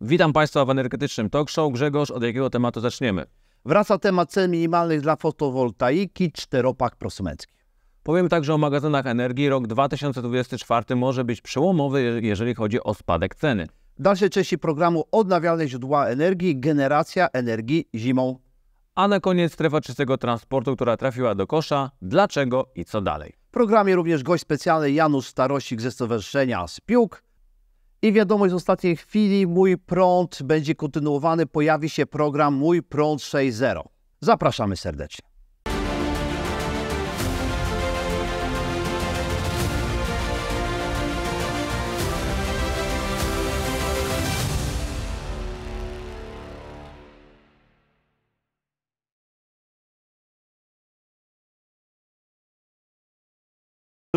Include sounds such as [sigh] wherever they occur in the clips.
Witam Państwa w energetycznym talk show. Grzegorz, od jakiego tematu zaczniemy? Wraca temat cen minimalnych dla fotowoltaiki, czteropak prosumencki. Powiem także o magazynach energii. Rok 2024 może być przełomowy, jeżeli chodzi o spadek ceny. W dalszej części programu odnawialne źródła energii, generacja energii zimą. A na koniec strefa czystego transportu, która trafiła do kosza, dlaczego i co dalej. W programie również gość specjalny Janusz Starosik ze Stowarzyszenia Spiłk, i wiadomość z ostatniej chwili, mój prąd będzie kontynuowany, pojawi się program Mój Prąd 6.0. Zapraszamy serdecznie.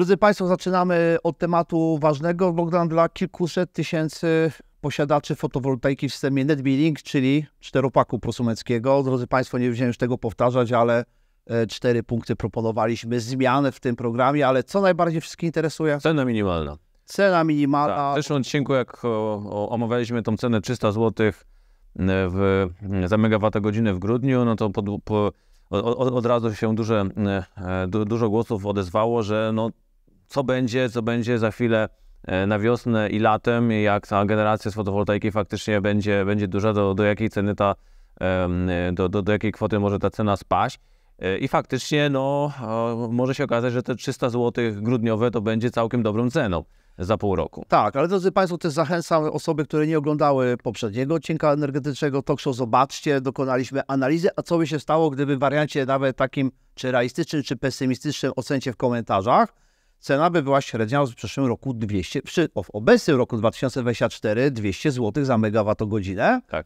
Drodzy Państwo, zaczynamy od tematu ważnego. Lockdown dla kilkuset tysięcy posiadaczy fotowoltaiki w systemie NetBeating, czyli czteropaku prosumeckiego. Drodzy Państwo, nie będziemy już tego powtarzać, ale e, cztery punkty proponowaliśmy zmianę w tym programie, ale co najbardziej wszystkich interesuje? Cena minimalna. Cena minimalna. Tak. W zeszłym odcinku, jak omawialiśmy tą cenę 300 zł e, w, za megawattogodzinę w grudniu, no to pod, po, od, od, razu się duże, e, dużo głosów odezwało, że no, co będzie, co będzie za chwilę e, na wiosnę i latem, jak ta generacja z fotowoltaiki faktycznie będzie, będzie duża, do, do jakiej ceny ta, do, do, do jakiej kwoty może ta cena spaść. E, I faktycznie no, może się okazać, że te 300 zł grudniowe to będzie całkiem dobrą ceną za pół roku. Tak, ale drodzy Państwo, też zachęcam osoby, które nie oglądały poprzedniego odcinka energetycznego Talk Show, zobaczcie, dokonaliśmy analizy, a co by się stało, gdyby w wariancie nawet takim czy realistycznym, czy pesymistycznym ocencie w komentarzach cena by była średnia w przyszłym roku 200, przy, w obecnym roku 2024 200 zł za megawattogodzinę. Tak.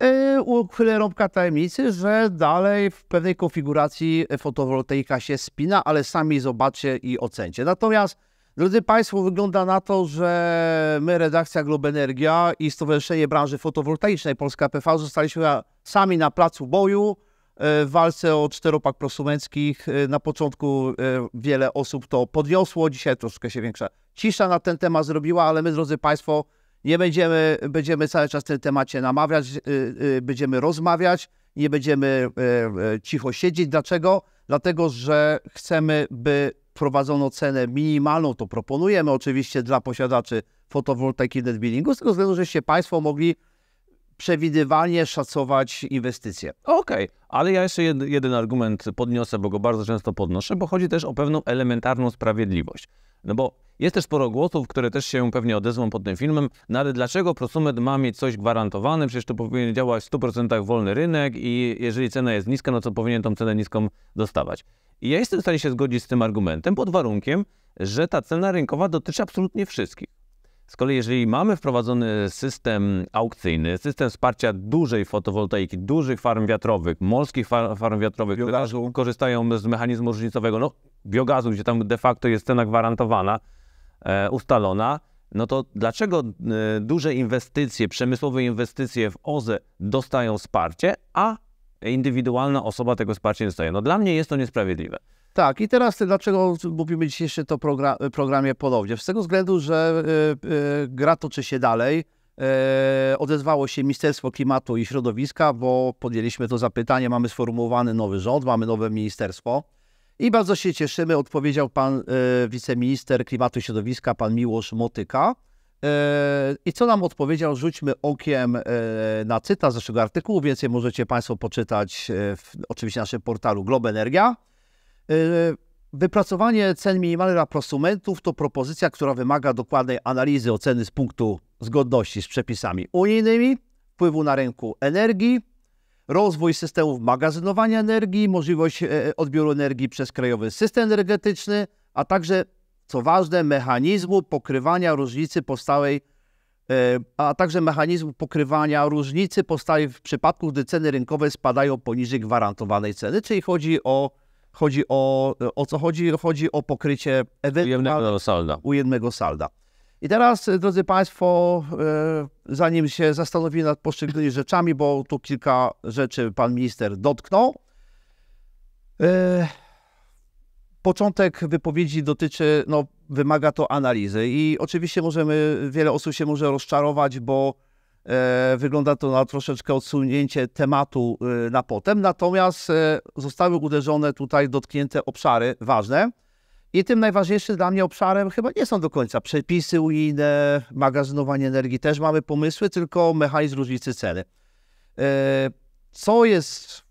Yy, e, uchylę rąbka tajemnicy, że dalej w pewnej konfiguracji fotowoltaika się spina, ale sami zobaczcie i ocencie. Natomiast, drodzy Państwo, wygląda na to, że my, redakcja Globenergia i Stowarzyszenie Branży Fotowoltaicznej Polska PV zostaliśmy sami na placu boju E, w walce o czteropak prosumenckich. E, na początku e, wiele osób to podniosło, dzisiaj troszkę się większa cisza na ten temat zrobiła, ale my, drodzy Państwo, nie będziemy, będziemy cały czas w tym temacie namawiać, będziemy rozmawiać, nie będziemy cicho siedzieć. Dlaczego? Dlatego, że chcemy, by wprowadzono cenę minimalną, to proponujemy oczywiście dla posiadaczy fotowoltaiki net billingu, z tego względu, żeście Państwo mogli przewidywalnie szacować inwestycje. Okej, okay. ale ja jeszcze jed, jeden argument podniosę, bo go bardzo często podnoszę, bo chodzi też o pewną elementarną sprawiedliwość. No bo jest też sporo głosów, które też się pewnie odezwą pod tym filmem, no ale dlaczego prosument ma mieć coś gwarantowane? Przecież to powinien działać w 100% wolny rynek i jeżeli cena jest niska, no to powinien tą cenę niską dostawać. I ja jestem w stanie się zgodzić z tym argumentem pod warunkiem, że ta cena rynkowa dotyczy absolutnie wszystkich. Z kolei, jeżeli mamy wprowadzony system aukcyjny, system wsparcia dużej fotowoltaiki, dużych farm wiatrowych, morskich far, farm wiatrowych, biogazu. które korzystają z mechanizmu różnicowego, no, biogazu, gdzie tam de facto jest cena gwarantowana, e, ustalona, no to dlaczego e, duże inwestycje, przemysłowe inwestycje w OZE dostają wsparcie, a indywidualna osoba tego wsparcia nie dostaje? No dla mnie jest to niesprawiedliwe. Tak, i teraz dlaczego mówimy dzisiaj to o programie ponownie? Z tego względu, że y, gra toczy się dalej. Y, odezwało się Ministerstwo Klimatu i Środowiska, bo podjęliśmy to zapytanie. Mamy sformułowany nowy rząd, mamy nowe ministerstwo. I bardzo się cieszymy, odpowiedział pan wiceminister klimatu i środowiska, pan Miłosz Motyka. I co nam odpowiedział? Rzućmy okiem na cytat z naszego artykułu. Więcej możecie Państwo poczytać w oczywiście naszym portalu Globe Energia. Y, wypracowanie cen minimalnych dla prosumentów to propozycja, która wymaga dokładnej analizy oceny z punktu zgodności z przepisami unijnymi, wpływu na rynku energii, rozwój systemów magazynowania energii, możliwość e, odbioru energii przez krajowy system energetyczny, a także, co ważne, mechanizmu pokrywania różnicy powstałej, e, a także mechanizmu pokrywania różnicy powstałej w przypadku, gdy ceny rynkowe spadają poniżej gwarantowanej ceny, czyli chodzi o Chodzi o, e, o co chodzi? Chodzi o pokrycie ujemnego salda. ujemnego salda. I teraz, e, drodzy Państwo, e, zanim się zastanowimy nad poszczególnymi [clears throat] rzeczami, bo tu kilka rzeczy pan minister dotknął. Początek wypowiedzi dotyczy, no, wymaga to analizy i oczywiście możemy, wiele osób się może rozczarować, bo E, wygląda to na troszeczkę odsunięcie tematu e, na potem, natomiast e, zostały uderzone tutaj dotknięte obszary ważne. I tym najważniejszym dla mnie obszarem chyba nie są do końca przepisy unijne, magazynowanie energii. Też mamy pomysły, tylko mechanizm różnicy ceny. Co jest,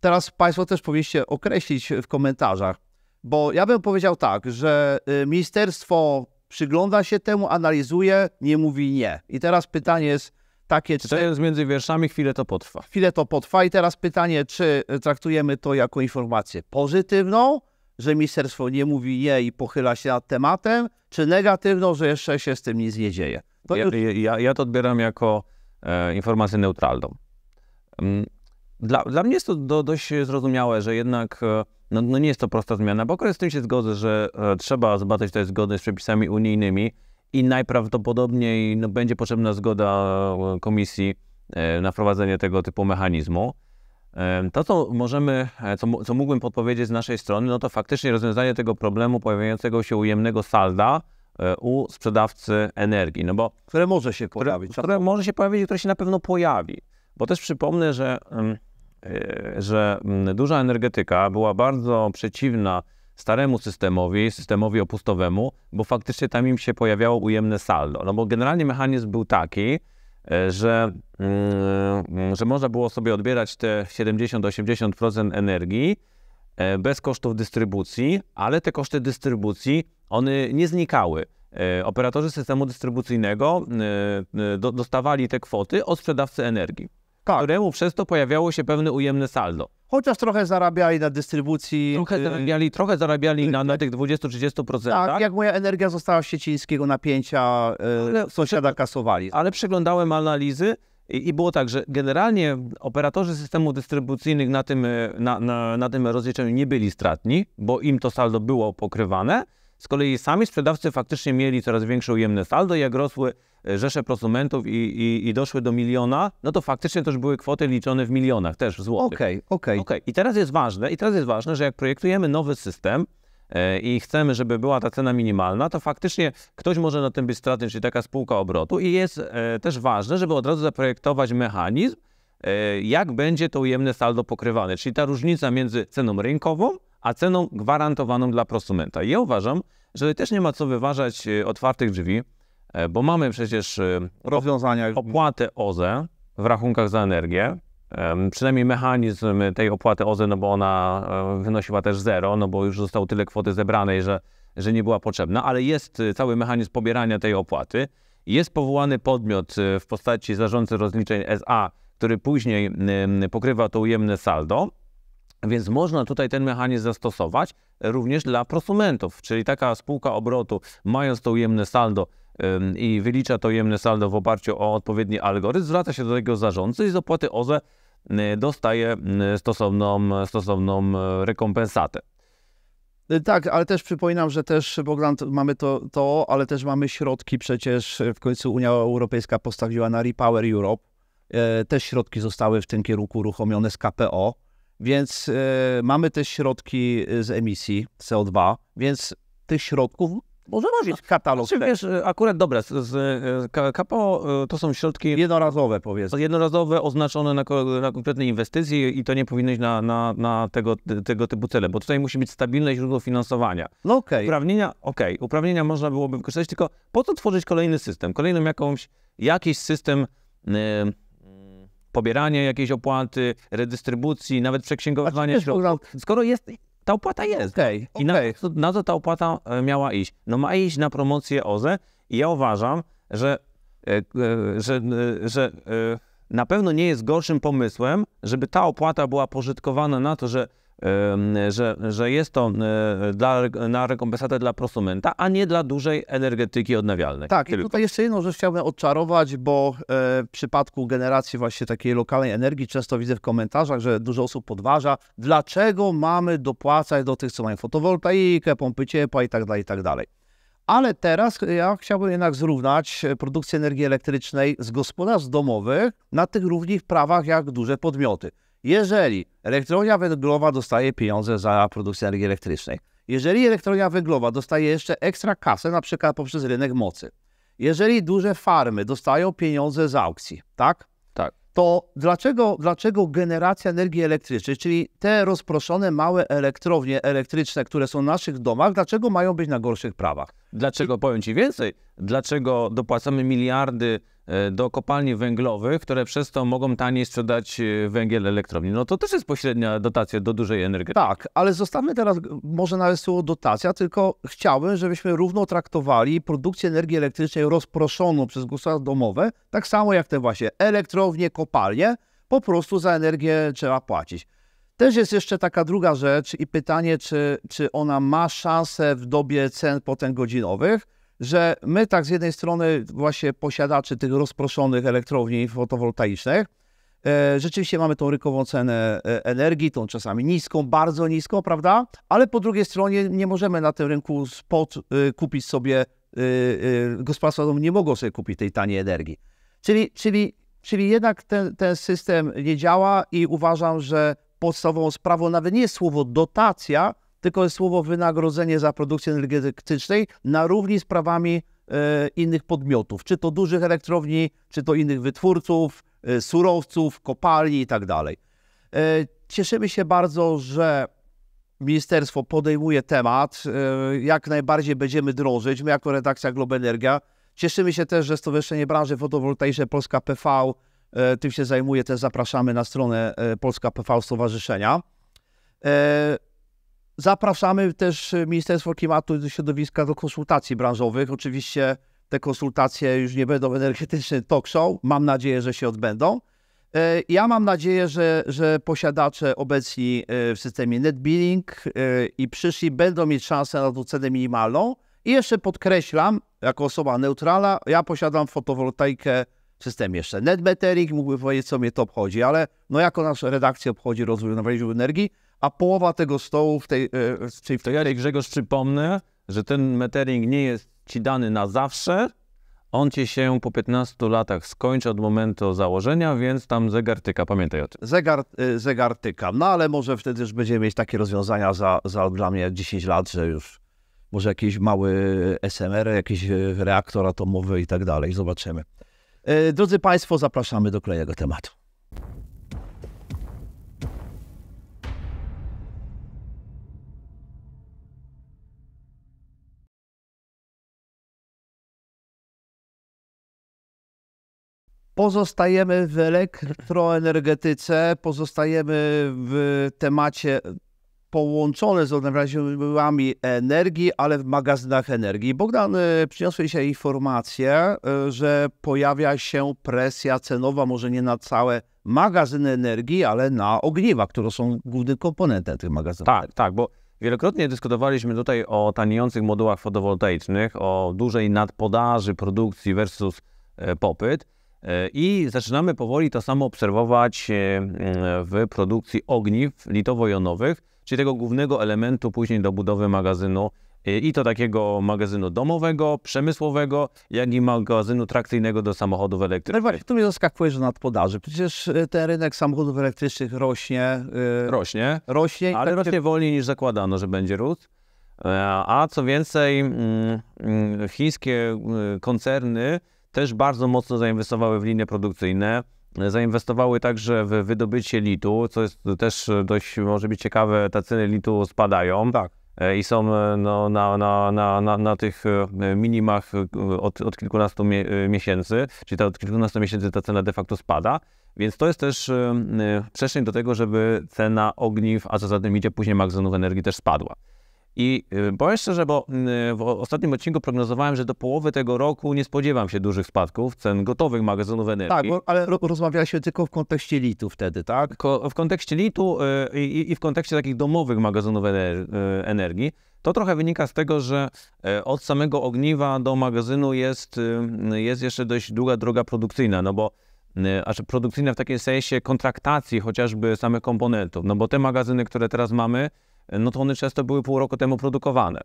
teraz Państwo też powinniście określić w komentarzach, bo ja bym powiedział tak, że ministerstwo przygląda się temu, analizuje, nie mówi nie. I teraz pytanie jest takie, czy... Czytając między wierszami, chwilę to potrwa. Chwilę to potrwa i teraz pytanie, czy e, traktujemy to jako informację pozytywną, że ministerstwo nie mówi nie i pochyla się nad tematem, czy negatywną, że jeszcze się z tym nic nie dzieje. To ja, już... ja, ja, to odbieram jako e, informację neutralną. Mm, dla, dla mnie jest to do, dość zrozumiałe, że jednak... E, no, no nie jest to prosta zmiana, bo akurat z tym się zgodzę, że e, trzeba zbadać to zgodę z przepisami unijnymi i najprawdopodobniej no, będzie potrzebna zgoda e, komisji e, na wprowadzenie tego typu mechanizmu. E, to, co możemy, e, co, co mógłbym podpowiedzieć z naszej strony, no to faktycznie rozwiązanie tego problemu pojawiającego się ujemnego salda e, u sprzedawcy energii, no bo... Które może się pojawić. Które, które może się pojawić i które się na pewno pojawi. Bo też przypomnę, że... E, że mm, duża energetyka była bardzo przeciwna staremu systemowi, systemowi opustowemu, bo faktycznie tam im się pojawiało ujemne saldo. No bo generalnie mechanizm był taki, e, że, mm, e, że można było sobie odbierać te 70-80% energii bez kosztów dystrybucji, ale te koszty dystrybucji one nie znikały. Operatorzy systemu dystrybucyjnego dostawali te kwoty od sprzedawcy energii tak. któremu przez to pojawiało się pewne ujemne saldo. Chociaż trochę zarabiali na dystrybucji. Y, trochę zarabiali, trochę zarabiali na, na tych 20-30%. Tak, jak moja energia została z siecińskiego napięcia, y, ale, sąsiada kasowali. Ale przeglądałem analizy i, i, było tak, że generalnie operatorzy systemów dystrybucyjnych na tym, y, na, na, na tym rozliczeniu nie byli stratni, bo im to saldo było pokrywane. Z kolei sami sprzedawcy faktycznie mieli coraz większe ujemne saldo, jak rosły rzesze prosumentów i, i, i, doszły do miliona, no to faktycznie to już były kwoty liczone w milionach też w złotych. Okej, okay, okej. Okay. okay. I teraz jest ważne, i teraz jest ważne, że jak projektujemy nowy system, e, i chcemy, żeby była ta cena minimalna, to faktycznie ktoś może na tym być stratny, czyli taka spółka obrotu. I jest e, też ważne, żeby od razu zaprojektować mechanizm, e, jak będzie to ujemne saldo pokrywane, czyli ta różnica między ceną rynkową a ceną gwarantowaną dla prosumenta. I ja uważam, że też nie ma co wyważać otwartych drzwi. E, bo mamy przecież e, rozwiązania opłatę OZE w rachunkach za energię, przynajmniej mechanizm tej opłaty OZE, no bo ona e, wynosiła też zero, no bo już zostało tyle kwoty zebranej, że, że nie była potrzebna, ale jest cały mechanizm pobierania tej opłaty. Jest powołany podmiot w postaci zarządcy rozliczeń SA, który później pokrywa to ujemne saldo, więc można tutaj ten mechanizm zastosować również dla prosumentów, czyli taka spółka obrotu, mając to ujemne saldo, i wylicza to jemne saldo w oparciu o odpowiedni algorytm, zwraca się do tego zarządcy i z opłaty OZE y, dostaje y, stosowną, stosowną y, rekompensatę. Tak, ale też przypominam, że też Bogdan mamy to, to, ale też mamy środki przecież w końcu Unia Europejska postawiła na Repower Europe. Te środki zostały w tym kierunku uruchomione z KPO, więc mamy też środki z emisji CO2, więc tych środków może robić katalog. Czy wiesz, y, akurat dobre, z, z y, KPO y, to są środki... Jednorazowe powiedzmy. Jednorazowe, oznaczone na, na konkretne inwestycje i to nie powinno iść na, na, na tego, tego typu cele, bo tutaj musi być stabilne źródło finansowania. No okej. Okay. Uprawnienia, okej, okay. uprawnienia można byłoby wykorzystać, tylko po co tworzyć kolejny system? Kolejną jakąś, jakiś system... Yy, pobierania jakiejś opłaty, redystrybucji, nawet przeksięgowania środków. Skoro jest ta opłata jest. Okay, I na, okay. na co ta opłata e, miała iść? No ma iść na promocję OZE i ja uważam, że, e, e, że, że na pewno nie jest gorszym pomysłem, żeby ta opłata była pożytkowana na to, że że, że jest to dla, na rekompensatę dla prosumenta, a nie dla dużej energetyki odnawialnej. Tak, Tylko. i tutaj jeszcze jedną rzecz chciałbym odczarować, bo e, w przypadku generacji właśnie takiej lokalnej energii często widzę w komentarzach, że dużo osób podważa, dlaczego mamy dopłacać do tych, co mają fotowoltaikę, pompy ciepła i tak dalej, i tak dalej. Ale teraz ja chciałbym jednak zrównać e, produkcję energii elektrycznej z gospodarstw domowych na tych równych prawach jak duże podmioty. Jeżeli elektrownia węglowa dostaje pieniądze za produkcję energii elektrycznej, jeżeli elektrownia węglowa dostaje jeszcze ekstra kasę, na przykład poprzez rynek mocy, jeżeli duże farmy dostają pieniądze z aukcji, tak? Tak. To dlaczego, dlaczego generacja energii elektrycznej, czyli te rozproszone małe elektrownie elektryczne, które są w naszych domach, dlaczego mają być na gorszych prawach? Dlaczego, powiem Ci więcej, dlaczego dopłacamy miliardy E, do kopalni węglowych, które przez to mogą taniej sprzedać e, węgiel elektrowni. No to też jest pośrednia dotacja do dużej energii. Tak, ale zostawmy teraz może nawet słowo dotacja, tylko chciałbym, żebyśmy równo traktowali produkcję energii elektrycznej rozproszoną przez gospodarstwa domowe, tak samo jak te właśnie elektrownie, kopalnie, po prostu za energię trzeba płacić. Też jest jeszcze taka druga rzecz i pytanie, czy, czy ona ma szansę w dobie cen potem godzinowych, że my tak z jednej strony właśnie posiadaczy tych rozproszonych elektrowni fotowoltaicznych, e, rzeczywiście mamy tą rynkową cenę e, energii, tą czasami niską, bardzo niską, prawda? Ale po drugiej stronie nie możemy na tym rynku spot e, kupić sobie, gospodarstwa nie mogą sobie kupić tej taniej energii. Czyli, czyli, czyli jednak ten, ten system nie działa i uważam, że podstawową sprawą nawet nie jest słowo dotacja, tylko jest słowo wynagrodzenie za produkcję energetycznej na równi z prawami e, innych podmiotów, czy to dużych elektrowni, czy to innych wytwórców, e, surowców, kopalni i tak dalej. E, cieszymy się bardzo, że ministerstwo podejmuje temat. Jak najbardziej będziemy drążyć, my jako redakcja Globenergia. Cieszymy się też, że Stowarzyszenie Branży Fotowoltaicznej Polska PV tym się zajmuje. Też zapraszamy na stronę Polska PV Stowarzyszenia. Zapraszamy też e, Ministerstwo Klimatu i Środowiska do konsultacji branżowych. Oczywiście te konsultacje już nie będą energetyczne talk show. Mam nadzieję, że się odbędą. E, ja mam nadzieję, że, że posiadacze obecni e, w systemie NetBilling i przyszli będą mieć szansę na tą cenę minimalną. I jeszcze podkreślam, jako osoba neutralna, ja posiadam fotowoltaikę w systemie jeszcze metering. mógłbym powiedzieć, co mnie to obchodzi, ale no jako nasza redakcja obchodzi rozwój odnawialnych energii, a połowa tego stołu w tej... E, czyli W tej Jarek Grzegorz przypomnę, że ten metering nie jest ci dany na zawsze, on ci się po 15 latach skończy od momentu założenia, więc tam zegar tyka, pamiętaj o tym. Zegar, e, zegar tyka, no ale może wtedy już będziemy mieć takie rozwiązania za, za dla mnie 10 lat, że już może jakiś mały SMR, jakiś reaktor atomowy i tak dalej, zobaczymy. E, drodzy Państwo, zapraszamy do kolejnego tematu. Pozostajemy w elektroenergetyce, pozostajemy w temacie połączone z odnawialnymi energii, ale w magazynach energii. Bogdan, y, przyniosłeś się informację, y, że pojawia się presja cenowa, może nie na całe magazyny energii, ale na ogniwa, które są głównym komponentem tych magazynów. Tak, tak, bo wielokrotnie dyskutowaliśmy tutaj o taniejących modułach fotowoltaicznych, o dużej nadpodaży produkcji versus e, popyt. E, I zaczynamy powoli to samo obserwować e, e, w produkcji ogniw litowo-jonowych, czyli tego głównego elementu później do budowy magazynu i to takiego magazynu domowego, przemysłowego, jak i magazynu trakcyjnego do samochodów elektrycznych. Najbardziej to mnie zaskakuje, że nadpodaży. Przecież ten rynek samochodów elektrycznych rośnie. Yy, rośnie. Rośnie. Ale tak rośnie wolniej niż zakładano, że będzie rósł. A co więcej, mm, mm, chińskie koncerny też bardzo mocno zainwestowały w linie produkcyjne. Zainwestowały także w wydobycie litu, co jest też dość może być ciekawe, te ceny litu spadają. Tak. E, I są e, no, na, na, na, na, na tych e, minimach od, od kilkunastu miesięcy, czyli ta, od kilkunastu miesięcy ta cena de facto spada. Więc to jest też przestrzeń do tego, żeby cena ogniw, a co za tym idzie później magazynów energii też spadła. I powiem y, szczerze, bo y, w ostatnim odcinku prognozowałem, że do połowy tego roku nie spodziewam się dużych spadków cen gotowych magazynów energii. Tak, bo, ale rozmawialiśmy tylko w kontekście litu wtedy, tak? Ko w kontekście litu y, i, i w kontekście takich domowych magazynów ener energii. To trochę wynika z tego, że od samego ogniwa do magazynu jest, jest jeszcze dość długa droga produkcyjna, no bo aż produkcyjna w takim sensie kontraktacji chociażby samych komponentów, no bo te magazyny, które teraz mamy, no to one często były pół roku temu produkowane.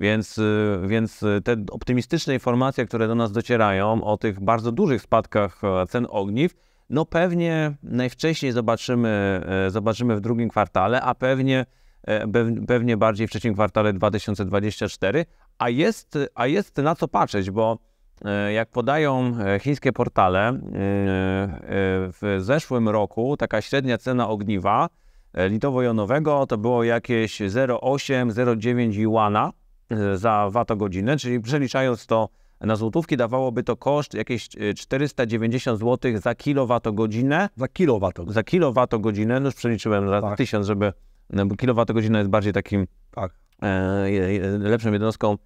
Więc, y, więc y, te optymistyczne informacje, które do nas docierają o tych bardzo dużych spadkach e, cen ogniw, no pewnie najwcześniej zobaczymy, e, zobaczymy w drugim kwartale, a pewnie, e, pewnie bardziej w trzecim kwartale 2024. A jest, a jest na co patrzeć, bo jak podają chińskie portale, w zeszłym roku taka średnia cena ogniwa E, litowo-jonowego to było jakieś 0,8-0,9 juana e, za watogodzinę, czyli przeliczając to na złotówki dawałoby to koszt jakieś 490 e, zł za kilowatogodzinę. Za kilowatogodzinę. Za kilowatogodzinę, no już przeliczyłem na tak. 1000, żeby, no bo kilowatogodzina jest bardziej takim tak. e, lepszą jednostką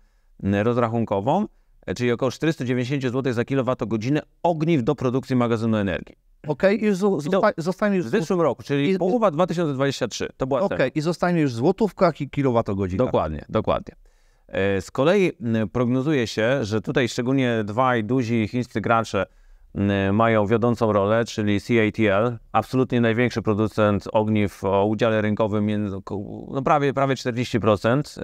rozrachunkową. E, czyli około 490 zł za kilowatogodzinę ogniw do produkcji magazynu energii. Okej, okay, już zosta zostańmy już... W zeszłym roku, czyli i, połowa 2023, to była Okej, okay, i zostanie już w złotówkach i kilowatogodzinach. Dokładnie, dokładnie. E, z kolei prognozuje się, że tutaj szczególnie dwaj duzi chińscy gracze mają wiodącą rolę, czyli CATL, absolutnie największy producent ogniw o udziale rynkowym no prawie, prawie 40%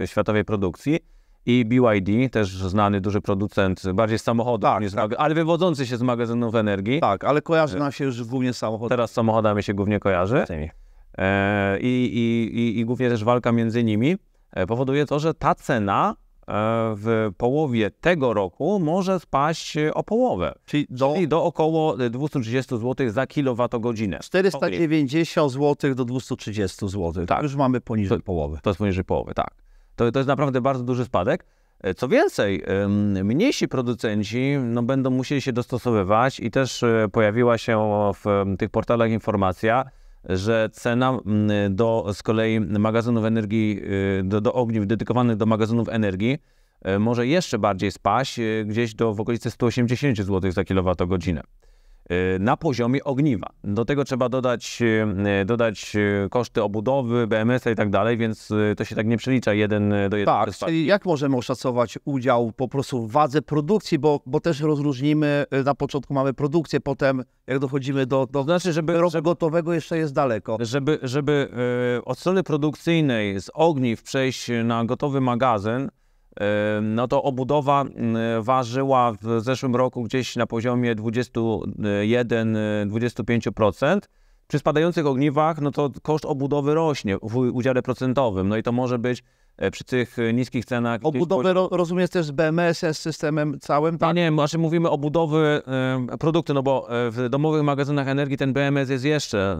e, światowej produkcji i BYD, też znany duży producent, bardziej samochodów, tak, niż tak. ale wywodzący się z magazynów energii. Tak, ale kojarzy e, nam się już głównie samochodami. Teraz samochodami się głównie kojarzy. E, i, i, i, I głównie też walka między nimi e, powoduje to, że ta cena e, w połowie tego roku może spaść o połowę. Czyli do, czyli do około 230 zł za kilowatogodzinę. 490 zł do 230 zł. Tak. Już mamy poniżej to, połowy. To jest poniżej połowy, tak. To, to jest naprawdę bardzo duży spadek. E, co więcej, mniejsi producenci no, będą musieli się dostosowywać i też e, pojawiła się w tych portalach informacja, że cena do z kolei magazynów energii, e, do, do ogniw dedykowanych do magazynów energii może jeszcze bardziej spaść, gdzieś do, w okolicy 180 zł za kilowatogodzinę. Y, na poziomie ogniwa. Do tego trzeba dodać, y, y, dodać koszty obudowy, BMS i tak dalej, więc to się tak nie przelicza jeden do jednego. Tak, czyli jak możemy oszacować udział po prostu w wadze produkcji, bo, bo też rozróżnimy, na początku mamy produkcję, potem jak dochodzimy do, do znaczy, żeby, roku żeby, gotowego jeszcze jest daleko. Żeby, żeby od strony produkcyjnej z ogniw przejść na gotowy magazyn, no to obudowa ważyła w zeszłym roku gdzieś na poziomie 21-25%. E, e, przy spadających ogniwach, no to koszt obudowy rośnie w udziale procentowym, no i to może być e, przy tych niskich cenach. Obudowy po... rozumiesz też z BMS-em, z systemem całym, tak? Nie, znaczy mówimy obudowy e, produkty, no bo w domowych magazynach energii ten BMS jest jeszcze,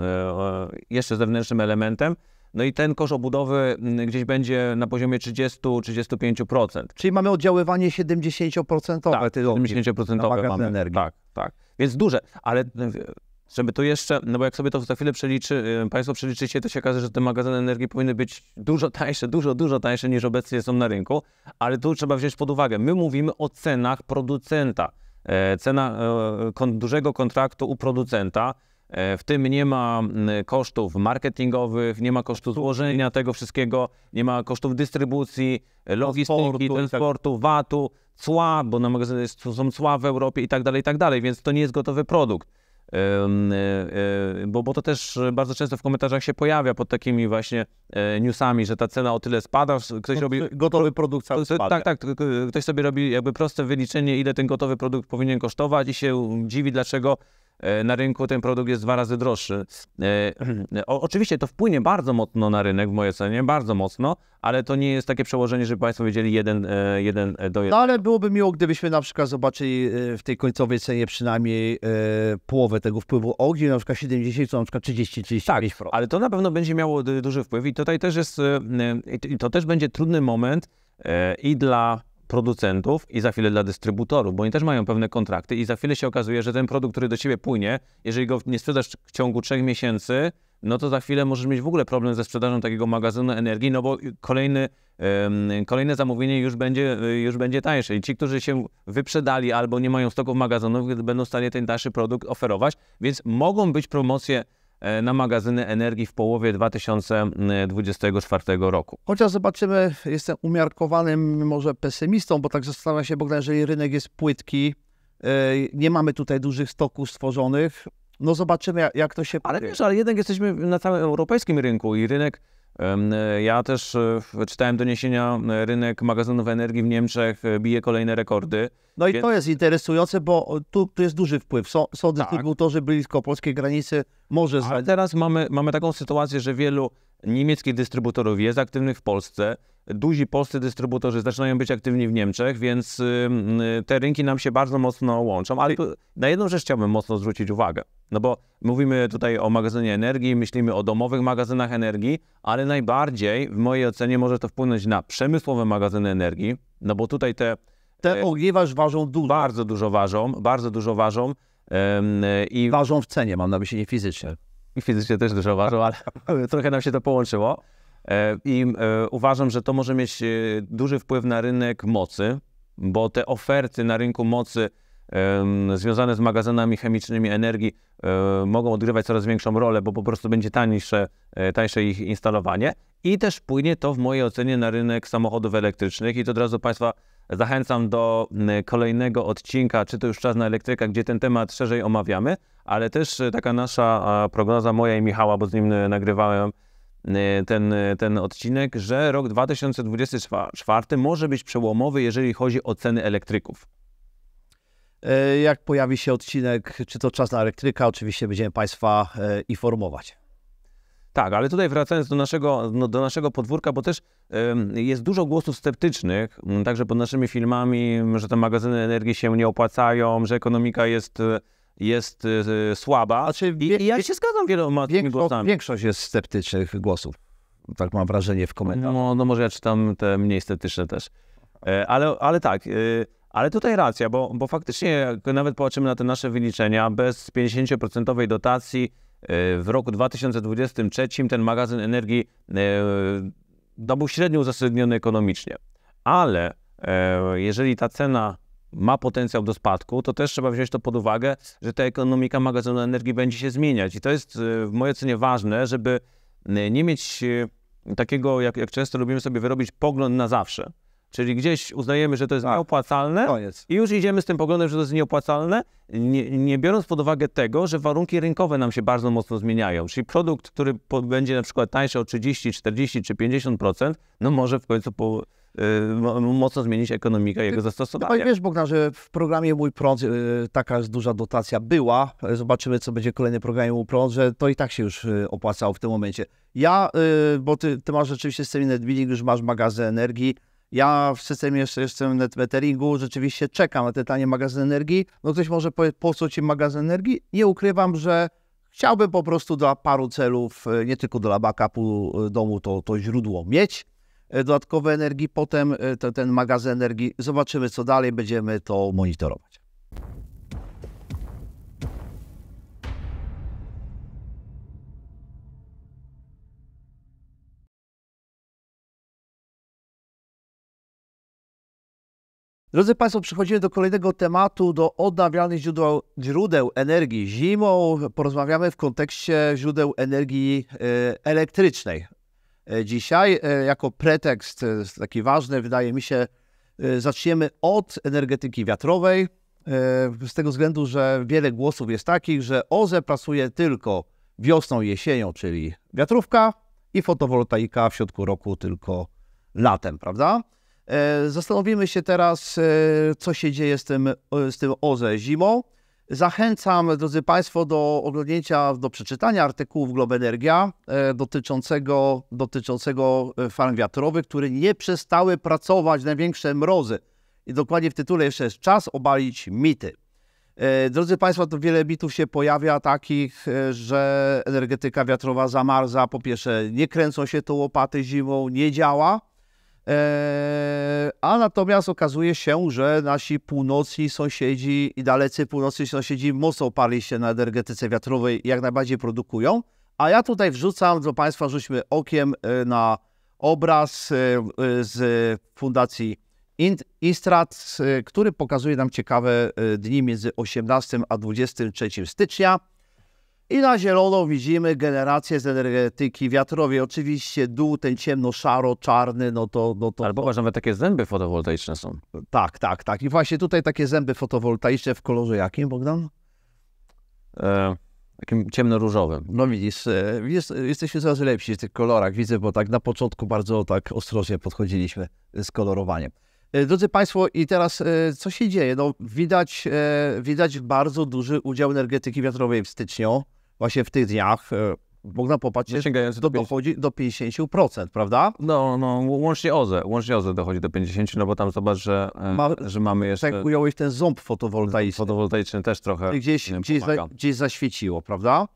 jeszcze zewnętrznym elementem, no i ten koszt obudowy mm, gdzieś będzie na poziomie 30-35%. Czyli mamy oddziaływanie 70% tak, tych 70% mamy. energii. Tak, tak. Więc duże, ale e, żeby to jeszcze, no bo jak sobie to za chwilę przeliczy, e, Państwo przeliczycie, to się okaże, że te magazyny energii powinny być dużo tańsze, dużo, dużo tańsze niż obecnie są na rynku, ale tu trzeba wziąć pod uwagę, my mówimy o cenach producenta. E, cena dużego kontraktu u producenta E, w tym nie ma mm, kosztów marketingowych, nie ma kosztów złożenia tego wszystkiego, nie ma kosztów dystrybucji, e, logistyki, tak- transportu, VAT-u, cła, bo na magazynie są cła w Europie i tak dalej, i tak dalej, więc to nie jest gotowy produkt. E, bo, bo to też bardzo często w komentarzach się pojawia pod takimi właśnie newsami, że ta cena o tyle spada, ktoś no, robi... Gotowy produkt cały spada. Tak, tak, ktoś sobie robi jakby proste wyliczenie, ile ten gotowy produkt powinien kosztować i się dziwi, dlaczego E, na rynku ten produkt jest dwa razy droższy. E, [clears throat] o, oczywiście to wpłynie bardzo mocno na rynek, w mojej ocenie, bardzo mocno, ale to nie jest takie przełożenie, żeby Państwo wiedzieli jeden, e, jeden do jednego. No ale byłoby miło, gdybyśmy na przykład zobaczyli w tej końcowej cenie przynajmniej połowę tego wpływu ognia, na przykład 70, czy na przykład 30, 35%. Tak, ale to na pewno będzie miało duży wpływ i tutaj też jest, to też będzie trudny moment i dla producentów i za chwilę dla dystrybutorów, bo oni też mają pewne kontrakty i za chwilę się okazuje, że ten produkt, który do ciebie płynie, jeżeli go nie sprzedasz w ciągu trzech miesięcy, no to za chwilę możesz mieć w ogóle problem ze sprzedażą takiego magazynu energii, no bo kolejny, um, kolejne zamówienie już będzie, już będzie tańsze. I ci, którzy się wyprzedali albo nie mają stoków magazynów, będą w stanie ten tańszy produkt oferować, więc mogą być promocje E, na magazyny energii w połowie 2024 roku. Chociaż zobaczymy, jestem umiarkowanym może pesymistą, bo tak zastanawiam się, Bogdan, jeżeli rynek jest płytki, e, nie mamy tutaj dużych stoków stworzonych, no zobaczymy, jak to się... Ale wiesz, ale jednak jesteśmy na całym europejskim rynku i rynek E, ja też e, czytałem doniesienia, e, rynek magazynów energii w Niemczech bije kolejne rekordy. No i więc... to jest interesujące, bo tu, tu jest duży wpływ. Są, są tak. dystrybutorzy blisko polskiej granicy, może... Ale teraz mamy, mamy taką sytuację, że wielu niemieckich dystrybutorów jest aktywnych w Polsce duzi polscy dystrybutorzy zaczynają być aktywni w Niemczech, więc y, te rynki nam się bardzo mocno łączą. Ale na jedną rzecz chciałbym mocno zwrócić uwagę. No bo mówimy tutaj o magazynie energii, myślimy o domowych magazynach energii, ale najbardziej w mojej ocenie może to wpłynąć na przemysłowe magazyny energii, no bo tutaj te. Te ogniwa ważą dużo. Bardzo dużo ważą, bardzo dużo ważą. I ważą w cenie, mam na myśli nie fizycznie. I fizycznie też dużo ważą, ale [laughs] trochę nam się to połączyło. E, I e, uważam, że to może mieć e, duży wpływ na rynek mocy, bo te oferty na rynku mocy związane z magazynami chemicznymi energii mogą odgrywać coraz większą rolę, bo po prostu będzie tańsze, tańsze ich instalowanie. I też płynie to w mojej ocenie na rynek samochodów elektrycznych. I to od razu Państwa zachęcam do kolejnego odcinka, czy to już czas na elektrykę, gdzie ten temat szerzej omawiamy, ale też taka nasza prognoza moja i Michała, bo z nim nagrywałem Y, ten, y, ten odcinek, że rok 2024 może być przełomowy, jeżeli chodzi o ceny elektryków. E, jak pojawi się odcinek, czy to czas na elektryka, oczywiście będziemy Państwa e, informować. Tak, ale tutaj wracając do naszego, no, do naszego podwórka, bo też y, jest dużo głosów sceptycznych, także pod naszymi filmami, że te magazyny energii się nie opłacają, że ekonomika jest e, jest y, y słaba. Znaczy, wie, I, ja się zgadzam wieloma tymi głosami. Większość jest sceptycznych głosów. Tak mam wrażenie w komentarzach. No, no może ja czytam te mniej estetyczne też. E, ale, ale tak, y, ale tutaj racja, bo, bo faktycznie jak nawet popatrzymy na te nasze wyliczenia, bez 50% dotacji y, w roku 2023 ten magazyn energii no był średnio uzasadniony ekonomicznie. Ale e, jeżeli ta cena ma potencjał do spadku, to też trzeba wziąć to pod uwagę, że ta ekonomika magazynu energii będzie się zmieniać. I to jest y, w mojej ocenie ważne, żeby y, nie mieć y, takiego, jak, jak często lubimy sobie wyrobić, pogląd na zawsze. Czyli gdzieś uznajemy, że to jest tak. nieopłacalne Koniec. i już idziemy z tym poglądem, że to jest nieopłacalne, nie, nie, biorąc pod uwagę tego, że warunki rynkowe nam się bardzo mocno zmieniają. Czyli produkt, który będzie na przykład tańszy o 30, 40 czy 50%, no może w końcu po, Y, mocno zmienić ekonomikę jego zastosowania. Chyba wiesz, Bogdan, że w programie Mój Prąd y, taka duża dotacja była. Zobaczymy, co będzie kolejny programie Mój Prąd, że to i tak się już y, opłacało w tym momencie. Ja, bo ty, ty masz rzeczywiście system netbilling, już masz magazyn energii. Ja w systemie jeszcze jestem netmeteringu, rzeczywiście czekam na te tanie magazyn energii. No ktoś może powiedzieć, po co ci magazyn energii? Nie ukrywam, że chciałbym po prostu dla paru celów, nie tylko dla backupu domu, to, to źródło mieć. E, dodatkowe energii, potem e, ten magazyn energii. Zobaczymy, co dalej, będziemy to monitorować. Drodzy Państwo, przechodzimy do kolejnego tematu, do odnawialnych źródeł, źródeł, energii. Zimą porozmawiamy w kontekście źródeł energii e, elektrycznej. E, dzisiaj. E, jako pretekst, e, taki ważny, wydaje mi się, zaczniemy od energetyki wiatrowej. Z tego względu, że wiele głosów jest takich, że OZE pracuje tylko wiosną, jesienią, czyli wiatrówka i fotowoltaika w środku roku tylko latem, prawda? Zastanowimy się teraz, co się dzieje z tym, z tym OZE zimą. Zachęcam, drodzy Państwo, do oglądnięcia, do przeczytania artykułu w Globe Energia e, dotyczącego, dotyczącego e, farm wiatrowych, które nie przestały pracować największe mrozy. I dokładnie w tytule jeszcze jest czas obalić mity. E, drodzy Państwo, to wiele mitów się pojawia takich, że energetyka wiatrowa zamarza. Po pierwsze, nie kręcą się to łopaty zimą, nie działa. Eee, a natomiast okazuje się, że nasi północni sąsiedzi i dalecy północni sąsiedzi mocno oparli się na energetyce wiatrowej, jak najbardziej produkują. A ja tutaj wrzucam do Państwa, rzućmy okiem e, na obraz e, e, z fundacji Istrat, który pokazuje nam ciekawe dni między 18 a 23 stycznia. I na zielono widzimy generację z energetyki wiatrowej. Oczywiście dół ten ciemno-szaro-czarny, no to... No to Albo popatrz, nawet takie zęby fotowoltaiczne są. Tak, tak, tak. I właśnie tutaj takie zęby fotowoltaiczne w kolorze jakim, Bogdan? E, takim ciemno-różowym. No widzisz, widzisz, e, jesteśmy coraz lepsi w tych kolorach, widzę, bo tak na początku bardzo tak ostrożnie podchodziliśmy z kolorowaniem. E, drodzy Państwo, i teraz e, co się dzieje? No, widać, widać bardzo duży udział energetyki wiatrowej w styczniu właśnie w tych dniach e, można popatrzeć, sięgając do, dochodzi do 50%, prawda? No, no, łącznie OZE, łącznie OZE dochodzi do 50%, no bo tam zobacz, że, e, Ma, że mamy jeszcze... Tak ująłeś ten ząb fotowoltaiczny. Fotowoltaiczny też trochę Gdzieś, gdzieś, za, gdzieś zaświeciło, prawda?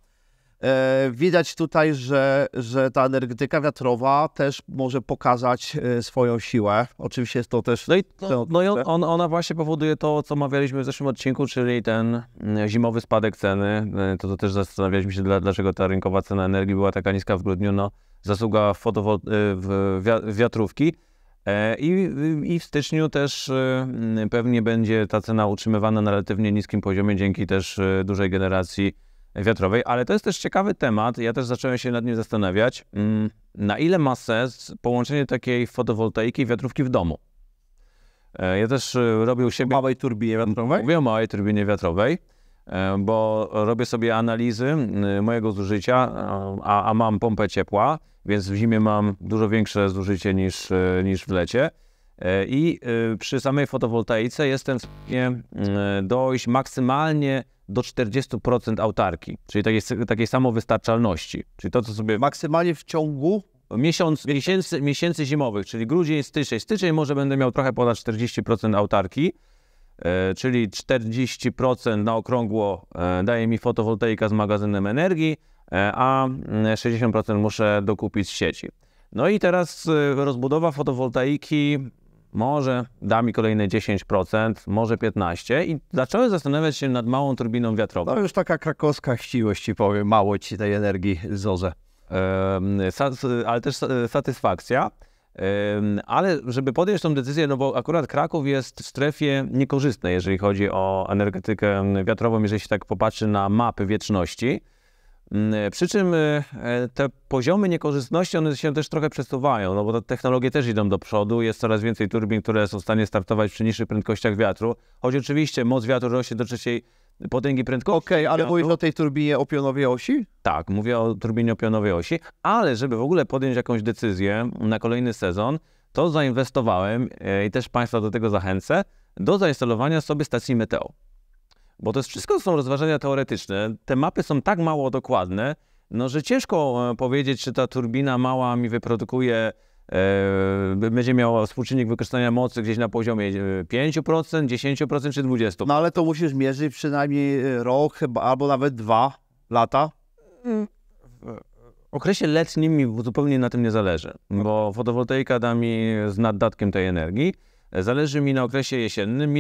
E, widać tutaj, że, że ta energetyka wiatrowa też może pokazać e, swoją siłę. Oczywiście jest to też. No i, no i on, ona właśnie powoduje to, co omawialiśmy w zeszłym odcinku, czyli ten mm, zimowy spadek ceny. E, to, to też zastanawialiśmy się, dlaczego ta rynkowa cena energii była taka niska w grudniu. No, zasługa w wiatrówki. I, I w styczniu też mm, pewnie będzie ta cena utrzymywana na relatywnie niskim poziomie dzięki też dużej generacji wiatrowej, ale to jest też ciekawy temat. Ja też zacząłem się nad nim zastanawiać, mm, na ile ma sens połączenie takiej fotowoltaiki i wiatrówki w domu. E, ja też e, robię u siebie... Małej turbinie wiatrowej? Mówię o małej turbinie wiatrowej, e, bo robię sobie analizy mojego zużycia, a, a mam pompę ciepła, więc w zimie mam dużo większe zużycie niż, niż w lecie. E, I y, przy samej fotowoltaice jestem w stanie y, dojść maksymalnie do 40% autarki, czyli takiej, takiej samowystarczalności. Czyli to, co sobie. Maksymalnie w ciągu miesiąc, miesięcy, miesięcy zimowych, czyli grudzień, styczeń. Styczeń może będę miał trochę ponad 40% autarki, e, czyli 40% na okrągło e, daje mi fotowoltaika z magazynem energii, a 60% mm, muszę dokupić z sieci. No i teraz y, rozbudowa fotowoltaiki może da mi kolejne 10%, może 15% i zacząłem zastanawiać się nad małą turbiną wiatrową. No już taka krakowska chciwość ci powiem, mało ci tej energii zorze. Yy, ale też satysfakcja. Ale żeby podjąć tą decyzję, no bo akurat Kraków jest w strefie niekorzystnej, jeżeli chodzi o energetykę wiatrową, jeżeli się tak popatrzy na mapy wieczności. Mm, e, przy czym e, e, te poziomy niekorzystności, one się też trochę przesuwają, no bo te technologie też idą do przodu, jest coraz więcej turbin, które są w stanie startować przy niższych prędkościach wiatru, choć oczywiście moc wiatru rośnie do trzeciej potęgi prędkości. Okej, okay, ale mówisz o tej turbinie o pionowej osi? Tak, mówię o turbinie o pionowej osi, ale żeby w ogóle podjąć jakąś decyzję na kolejny sezon, to zainwestowałem i też Państwa do tego zachęcę, do zainstalowania sobie stacji meteo. Bo to jest, wszystko są rozważania teoretyczne. Te mapy są tak mało dokładne, no, że ciężko e, powiedzieć, czy ta turbina mała mi wyprodukuje, e, będzie miała współczynnik wykorzystania mocy gdzieś na poziomie 5%, e, 10% czy 20%. No ale to musisz mierzyć przynajmniej e, rok chyba, albo nawet dwa lata. Mm. W okresie letnim mi zupełnie na tym nie zależy, bo fotowoltaika da mi z naddatkiem tej energii. Zależy mi na okresie jesiennym.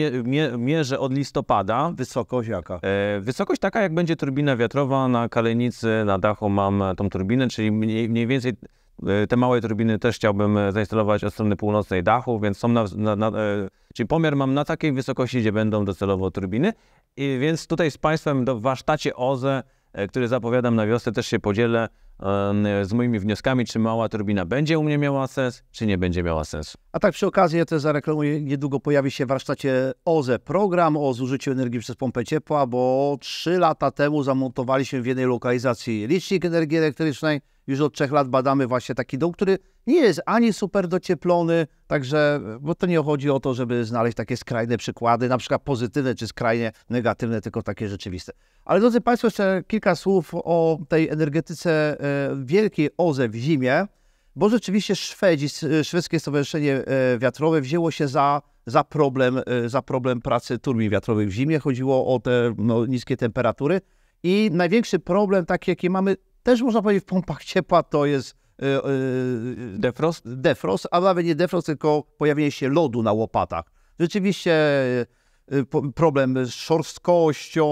mierzę od listopada. Wysokość jaka? E, wysokość taka, jak będzie turbina wiatrowa na kalenicy, na dachu mam tą turbinę, czyli mniej, mniej więcej e, te małe turbiny też chciałbym zainstalować od strony północnej dachu, więc są na, na, na, e, czyli pomiar mam na takiej wysokości, gdzie będą docelowo turbiny. I więc tutaj z Państwem do warsztacie OZE E, który zapowiadam na wiosnę, też się podzielę z moimi wnioskami, czy mała turbina będzie u mnie miała sens, czy nie będzie miała sensu. A tak przy okazji ja też zareklamuję, niedługo pojawi się w warsztacie OZE program o zużyciu energii przez pompę ciepła, bo trzy lata temu zamontowaliśmy w jednej lokalizacji licznik energii elektrycznej, już od trzech lat badamy właśnie taki dom, który nie jest ani super docieplony, także, bo to nie chodzi o to, żeby znaleźć takie skrajne przykłady, na przykład pozytywne czy skrajnie negatywne, tylko takie rzeczywiste. Ale drodzy Państwo, jeszcze kilka słów o tej energetyce e, wielkiej OZE w zimie, bo rzeczywiście Szwedzi, e, Szwedzkie Stowarzyszenie e, Wiatrowe wzięło się za za problem, za problem pracy turbin wiatrowych w zimie. Chodziło o te no, niskie temperatury. I największy problem, taki jaki mamy, też można powiedzieć w pompach ciepła to jest yy, defrost? defrost, a nawet nie defrost, tylko pojawienie się lodu na łopatach. Rzeczywiście e, problem z szorstkością,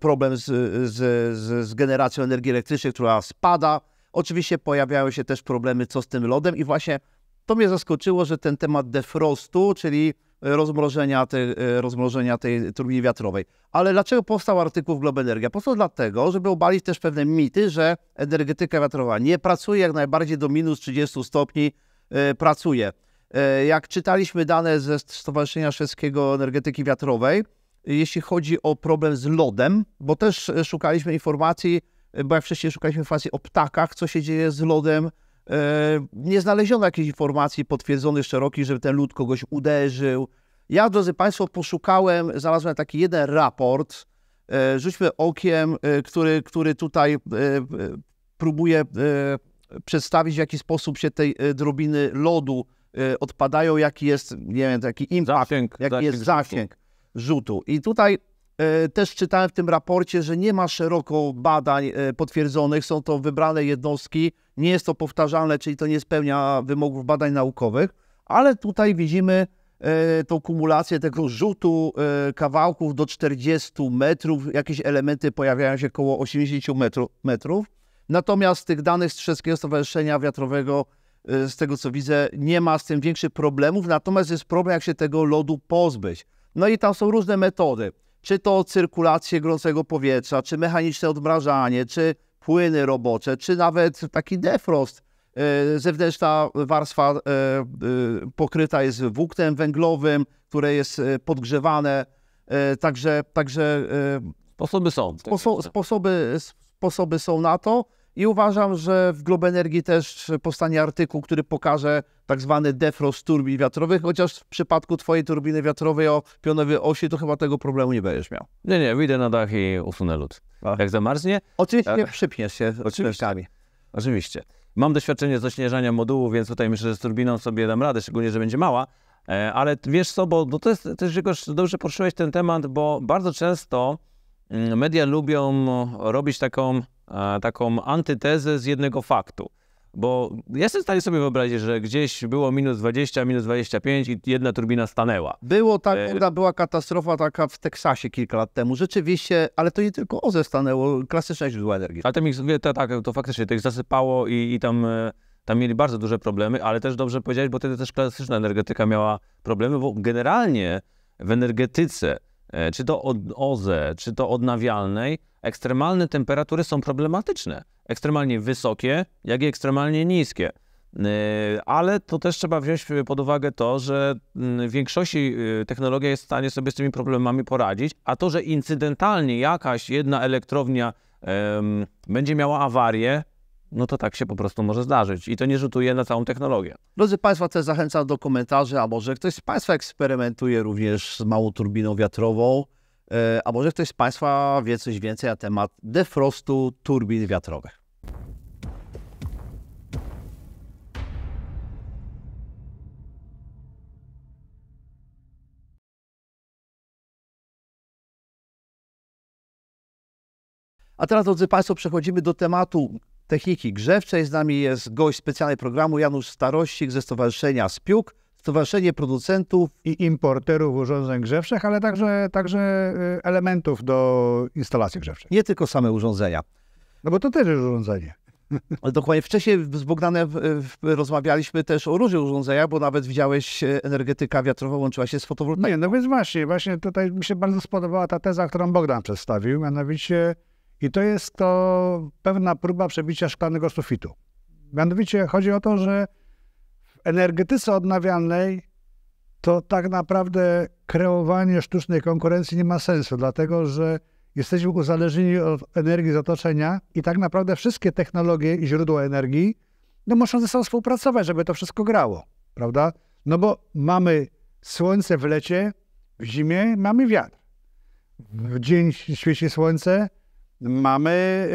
problem z, z, z, z, generacją energii elektrycznej, która spada. Oczywiście pojawiają się też problemy co z tym lodem i właśnie to mnie zaskoczyło, że ten temat defrostu, czyli rozmrożenia, te, e, rozmrożenia tej turbiny wiatrowej. Ale dlaczego powstał artykuł w Globe Energia? Powstał dlatego, żeby obalić też pewne mity, że energetyka wiatrowa nie pracuje jak najbardziej do minus 30 stopni, e, pracuje. E, jak czytaliśmy dane ze Stowarzyszenia Szwedzkiego Energetyki Wiatrowej, jeśli chodzi o problem z lodem, bo też szukaliśmy informacji, bo jak wcześniej szukaliśmy informacji o ptakach, co się dzieje z lodem, E, nie znaleziono jakiejś informacji potwierdzonej szerokiej, żeby ten lud kogoś uderzył. Ja, drodzy Państwo, poszukałem, znalazłem taki jeden raport, e, rzućmy okiem, e, który, który tutaj próbuje przedstawić, w jaki sposób się tej drobiny lodu odpadają, jaki jest, nie wiem, taki impact, zasięg, jaki zasięg jest zasięg rzutu. I tutaj E, też czytałem w tym raporcie, że nie ma szeroko badań e, potwierdzonych, są to wybrane jednostki, nie jest to powtarzalne, czyli to nie spełnia wymogów badań naukowych, ale tutaj widzimy e, tą kumulację tego rzutu kawałków do 40 metrów, jakieś elementy pojawiają się około 80 metrów. metrów. Natomiast tych danych z wszystkiego Stowarzyszenia Wiatrowego, z tego co widzę, nie ma z tym większych problemów, natomiast jest problem, jak się tego lodu pozbyć. No i tam są różne metody czy to cyrkulację gorącego powietrza, czy mechaniczne odmrażanie, czy płyny robocze, czy nawet taki defrost. E, zewnętrzna warstwa e, e, pokryta jest włóknem węglowym, które jest podgrzewane. Także, także sposoby są. Sposoby, sposoby są na to. I uważam, że w Globe Energii też powstanie artykuł, który pokaże tak zwany defrost turbin wiatrowych, chociaż w przypadku twojej turbiny wiatrowej o pionowej osi, to chyba tego problemu nie będziesz miał. Nie, nie, wyjdę na dach i usunę lód. A. No. Jak zamarznie... Oczywiście tak. przypniesz się Oczywiście. Oczywiście. Oczywiście. Mam doświadczenie z ośnieżania modułu, więc tutaj myślę, że z turbiną sobie dam radę, szczególnie, że będzie mała. E, ale wiesz co, bo, no to jest też, dobrze poruszyłeś ten temat, bo bardzo często mm, media lubią robić taką E, taką antytezę z jednego faktu. Bo ja jestem w stanie sobie wyobrazić, że gdzieś było minus 20, minus 25 i jedna turbina stanęła. Było tak, e... była katastrofa taka w Teksasie kilka lat temu. Rzeczywiście, ale to nie tylko OZE stanęło, klasyczne źródła energii. Ale tam to, tak, to faktycznie, to zasypało i, i tam, e, tam mieli bardzo duże problemy, ale też dobrze powiedziałeś, bo wtedy też klasyczna energetyka miała problemy, bo generalnie w energetyce E, czy to od OZE, czy to odnawialnej, ekstremalne temperatury są problematyczne. Ekstremalnie wysokie, jak i ekstremalnie niskie. E, ale to też trzeba wziąć pod uwagę to, że mm, w większości y, technologia jest w stanie sobie z tymi problemami poradzić, a to, że incydentalnie jakaś jedna elektrownia będzie miała awarię, no to tak się po prostu może zdarzyć. I to nie rzutuje na całą technologię. Drodzy Państwo, też zachęcam do komentarzy, a może ktoś z Państwa eksperymentuje również z małą turbiną wiatrową, e, a może ktoś z Państwa wie coś więcej na temat defrostu turbin wiatrowych. A teraz, drodzy Państwo, przechodzimy do tematu, Techniki Grzewczej. Z nami jest gość specjalny programu Janusz Starościk ze Stowarzyszenia SPIUK. Stowarzyszenie Producentów i Importerów Urządzeń Grzewczych, ale także, także y, elementów do instalacji grzewczych. Nie tylko same urządzenia. No bo to też jest urządzenie. [laughs] Dokładnie. Wcześniej z Bogdanem rozmawialiśmy też o różnych urządzeniach, bo nawet widziałeś e, energetyka wiatrowa łączyła się z fotowoltaiką. Nie, no więc właśnie, właśnie tutaj mi się bardzo spodobała ta teza, którą Bogdan przedstawił, mianowicie i to jest to pewna próba przebicia szklanego sufitu. Mianowicie chodzi o to, że w energetyce odnawialnej to tak naprawdę kreowanie sztucznej konkurencji nie ma sensu, dlatego że jesteśmy uzależnieni od energii z otoczenia i tak naprawdę wszystkie technologie i źródła energii no muszą ze sobą współpracować, żeby to wszystko grało, prawda? No bo mamy słońce w lecie, w zimie mamy wiatr. W dzień świeci słońce, mamy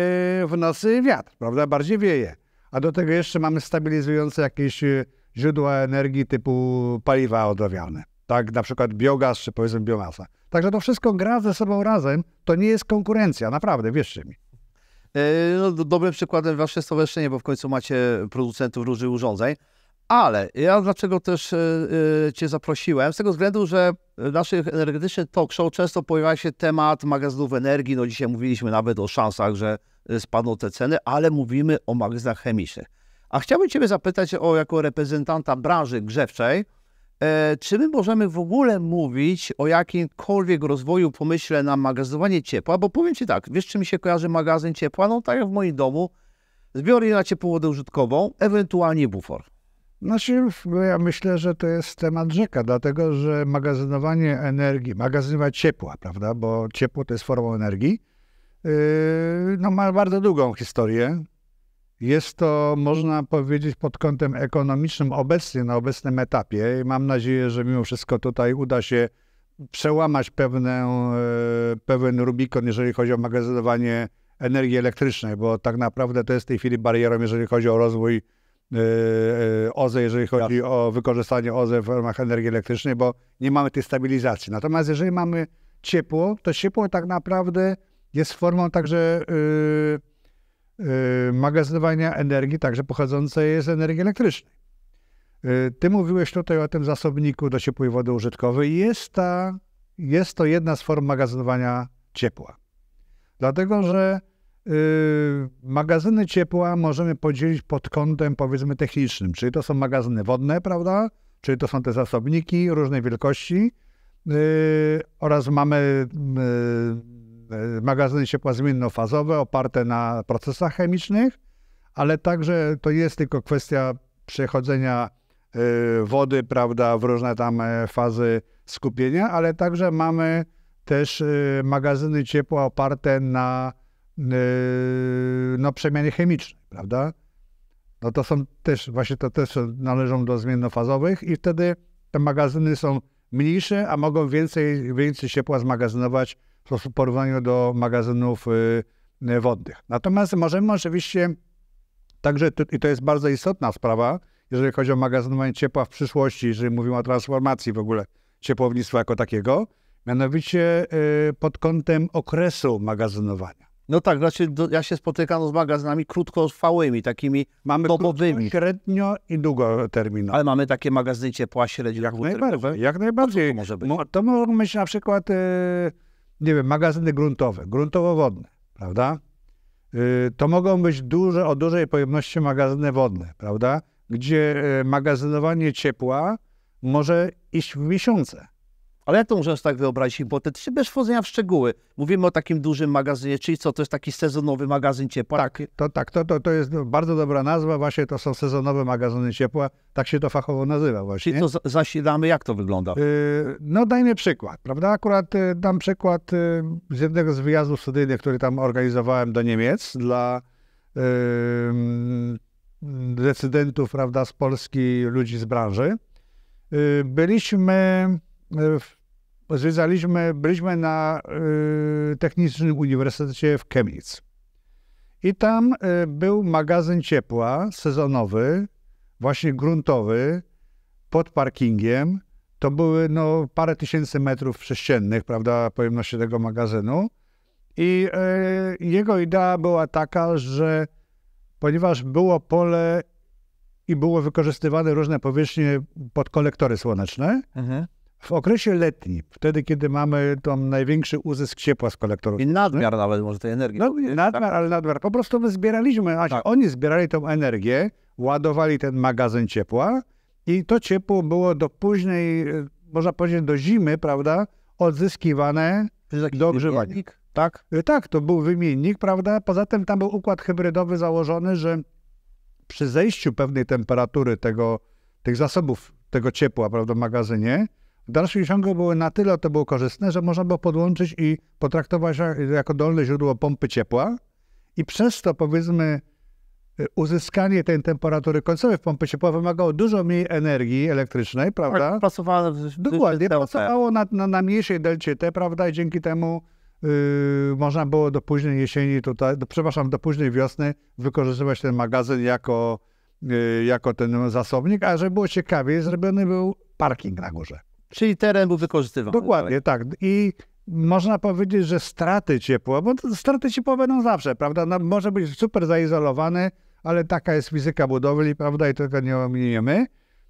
y, w nocy wiatr, prawda? Bardziej wieje. A do tego jeszcze mamy stabilizujące jakieś y, źródła energii typu paliwa odrowiane. Tak, na przykład biogaz czy powiedzmy biomasa. Także to wszystko gra ze sobą razem, to nie jest konkurencja, naprawdę, wierzcie mi. E, no, dobrym przykładem wasze stowarzyszenie, bo w końcu macie producentów różnych urządzeń. Ale ja dlaczego też e, e, Cię zaprosiłem? Z tego względu, że w naszych energetycznych talk show często pojawia się temat magazynów energii. No dzisiaj mówiliśmy nawet o szansach, że e, spadną te ceny, ale mówimy o magazynach chemicznych. A chciałbym Ciebie zapytać o jako reprezentanta branży grzewczej, czy my możemy w ogóle mówić o jakimkolwiek rozwoju pomyśle na magazynowanie ciepła? Bo powiem Ci tak, wiesz, czy mi się kojarzy magazyn ciepła? No tak jak w moim domu, zbiory na ciepłą wodę użytkową, ewentualnie bufor. Znaczy, ja myślę, że to jest temat rzeka, dlatego że magazynowanie energii, magazynowanie ciepła, prawda, bo ciepło to jest formą energii, yy, no ma bardzo długą historię. Jest to, można powiedzieć, pod kątem ekonomicznym obecnie, na obecnym etapie. I mam nadzieję, że mimo wszystko tutaj uda się przełamać pewne, yy, pewien rubikon, jeżeli chodzi o magazynowanie energii elektrycznej, bo tak naprawdę to jest w tej chwili barierą, jeżeli chodzi o rozwój E, e, OZE, jeżeli chodzi o wykorzystanie OZE w formach energii elektrycznej, bo nie mamy tej stabilizacji. Natomiast jeżeli mamy ciepło, to ciepło tak naprawdę jest formą także yy, yy, magazynowania energii, także pochodzącej z energii elektrycznej. Yy, ty mówiłeś tutaj o tym zasobniku do ciepłej wody użytkowej. Jest, ta, jest to jedna z form magazynowania ciepła. Dlatego, że Yy, magazyny ciepła możemy podzielić pod kątem powiedzmy technicznym, czyli to są magazyny wodne, prawda? Czyli to są te zasobniki różnej wielkości yy, oraz mamy yy, yy magazyny ciepła zmiennofazowe oparte na procesach chemicznych, ale także to jest tylko kwestia przechodzenia yy, wody, prawda, w różne tam e, fazy skupienia, ale także mamy też yy, magazyny ciepła oparte na Yy, no, przemianie chemicznej, prawda? No to są też, właśnie to też należą do zmiennofazowych i wtedy te magazyny są mniejsze, a mogą więcej, więcej ciepła zmagazynować w porównaniu do magazynów yy, wodnych. Natomiast możemy oczywiście także, i to jest bardzo istotna sprawa, jeżeli chodzi o magazynowanie ciepła w przyszłości, jeżeli mówimy o transformacji w ogóle ciepłownictwa jako takiego, mianowicie yy, pod kątem okresu magazynowania. No tak, znaczy do, ja się spotykam z magazynami krótkotrwałymi, takimi mamy dobowymi. średnio i długoterminowe. Ale mamy takie magazyny ciepła średnio Jak najbardziej. Jak najbardziej. To, może być? Mo, to mogą być na przykład, e, nie wiem, magazyny gruntowe, gruntowo-wodne, prawda? E, to mogą być duże, o dużej pojemności magazyny wodne, prawda? Gdzie e, magazynowanie ciepła może iść w miesiące. Ale tą rzecz tak wyobrazić hipotetycznie, bez wchodzenia w szczegóły. Mówimy o takim dużym magazynie, czyli co, to jest taki sezonowy magazyn ciepła? Tak, to, tak, to, to, to jest no bardzo dobra nazwa, właśnie to są sezonowe magazyny ciepła, tak się to fachowo nazywa właśnie. Czyli to zasilamy, jak to wygląda? Yy, no dajmy przykład, prawda? Akurat y, dam przykład y, z jednego z wyjazdów studyjnych, który tam organizowałem do Niemiec dla decydentów, prawda, z Polski, ludzi z branży. Y, byliśmy w zwiedzaliśmy, byliśmy na y, Technicznym Uniwersytecie w Chemnitz. I tam y, był magazyn ciepła sezonowy, właśnie gruntowy, pod parkingiem. To były no, parę tysięcy metrów sześciennych, prawda, pojemności tego magazynu. I y, jego idea była taka, że ponieważ było pole i było wykorzystywane różne powierzchnie pod kolektory słoneczne, mhm w okresie letnim, wtedy kiedy mamy tam największy uzysk ciepła z kolektorów. I nadmiar nawet może tej energii. No, nadmiar, tak? ale nadmiar. Po prostu my zbieraliśmy, a tak. oni zbierali tą energię, ładowali ten magazyn ciepła i to ciepło było do późnej, e, można powiedzieć do zimy, prawda, odzyskiwane do ogrzewania. Tak? E, tak, to był wymiennik, prawda. Poza tym tam był układ hybrydowy założony, że przy zejściu pewnej temperatury tego, tych zasobów tego ciepła, prawda, w magazynie, w dalszym ciągu były na tyle to było korzystne, że można było podłączyć i potraktować jako dolne źródło pompy ciepła i przez to powiedzmy y, uzyskanie tej temperatury końcowej w pompie ciepła wymagało dużo mniej energii elektrycznej, tak, prawda? Pracowało Dokładnie, pracowało na, na, na mniejszej delcie T, prawda? I dzięki temu yy, można było do późnej jesieni tutaj, do, przepraszam, do późnej wiosny wykorzystywać ten magazyn jako, yy, jako ten zasobnik, a żeby było ciekawie, zrobiony był parking na górze. Czyli teren był wykorzystywany. Dokładnie, tak? tak. I można powiedzieć, że straty ciepła, bo straty ciepła będą zawsze, prawda? No, może być super zaizolowany, ale taka jest fizyka budowli, prawda? I tego nie ominiemy.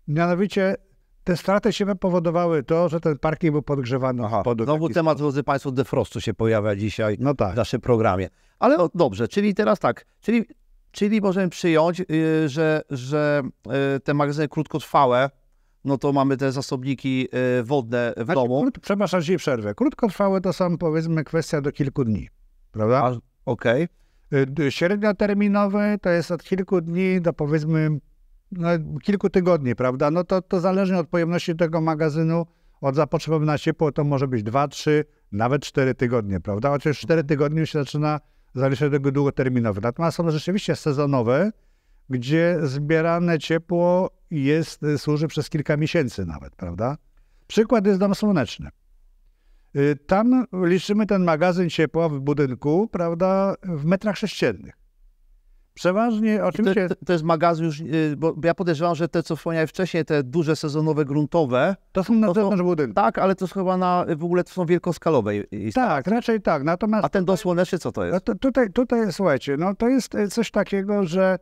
Mianowicie te straty się powodowały to, że ten parking był podgrzewany. Aha, pod znowu temat, drodzy Państwo, defrostu się pojawia dzisiaj no tak. w naszym programie. Ale o, no dobrze, czyli teraz tak, czyli, czyli możemy przyjąć, yy, że, że yy, te magazyny krótkotrwałe no to mamy te zasobniki e, wodne w znaczy, domu. Krót, przepraszam, że przerwę. Krótkotrwałe to są powiedzmy kwestia do kilku dni, prawda? Okej. Okay. Średnioterminowe to jest od kilku dni do powiedzmy no, kilku tygodni, prawda? No to, to zależnie od pojemności tego magazynu, od zapotrzebowania na ciepło to może być 2, 3, nawet 4 tygodnie, prawda? Chociaż 4 tygodnie już się zaczyna od tego długoterminowe. Natomiast są rzeczywiście sezonowe, gdzie zbierane ciepło i jest, y, służy przez kilka miesięcy nawet, prawda? Przykład jest dom słoneczny. Y, tam liczymy ten magazyn ciepła w budynku, prawda, w metrach sześciennych. Przeważnie, oczywiście... To, to, to jest magazyn już, y, bo ja podejrzewam, że te, co wspomniałem wcześniej, te duże sezonowe, gruntowe... To są na zewnątrz budynku. Tak, ale to chyba na, w ogóle to są wielkoskalowe. Tak, raczej tak. Natomiast... A ten dosłoneczny, co to jest? No to, tutaj, tutaj, słuchajcie, no to jest coś takiego, że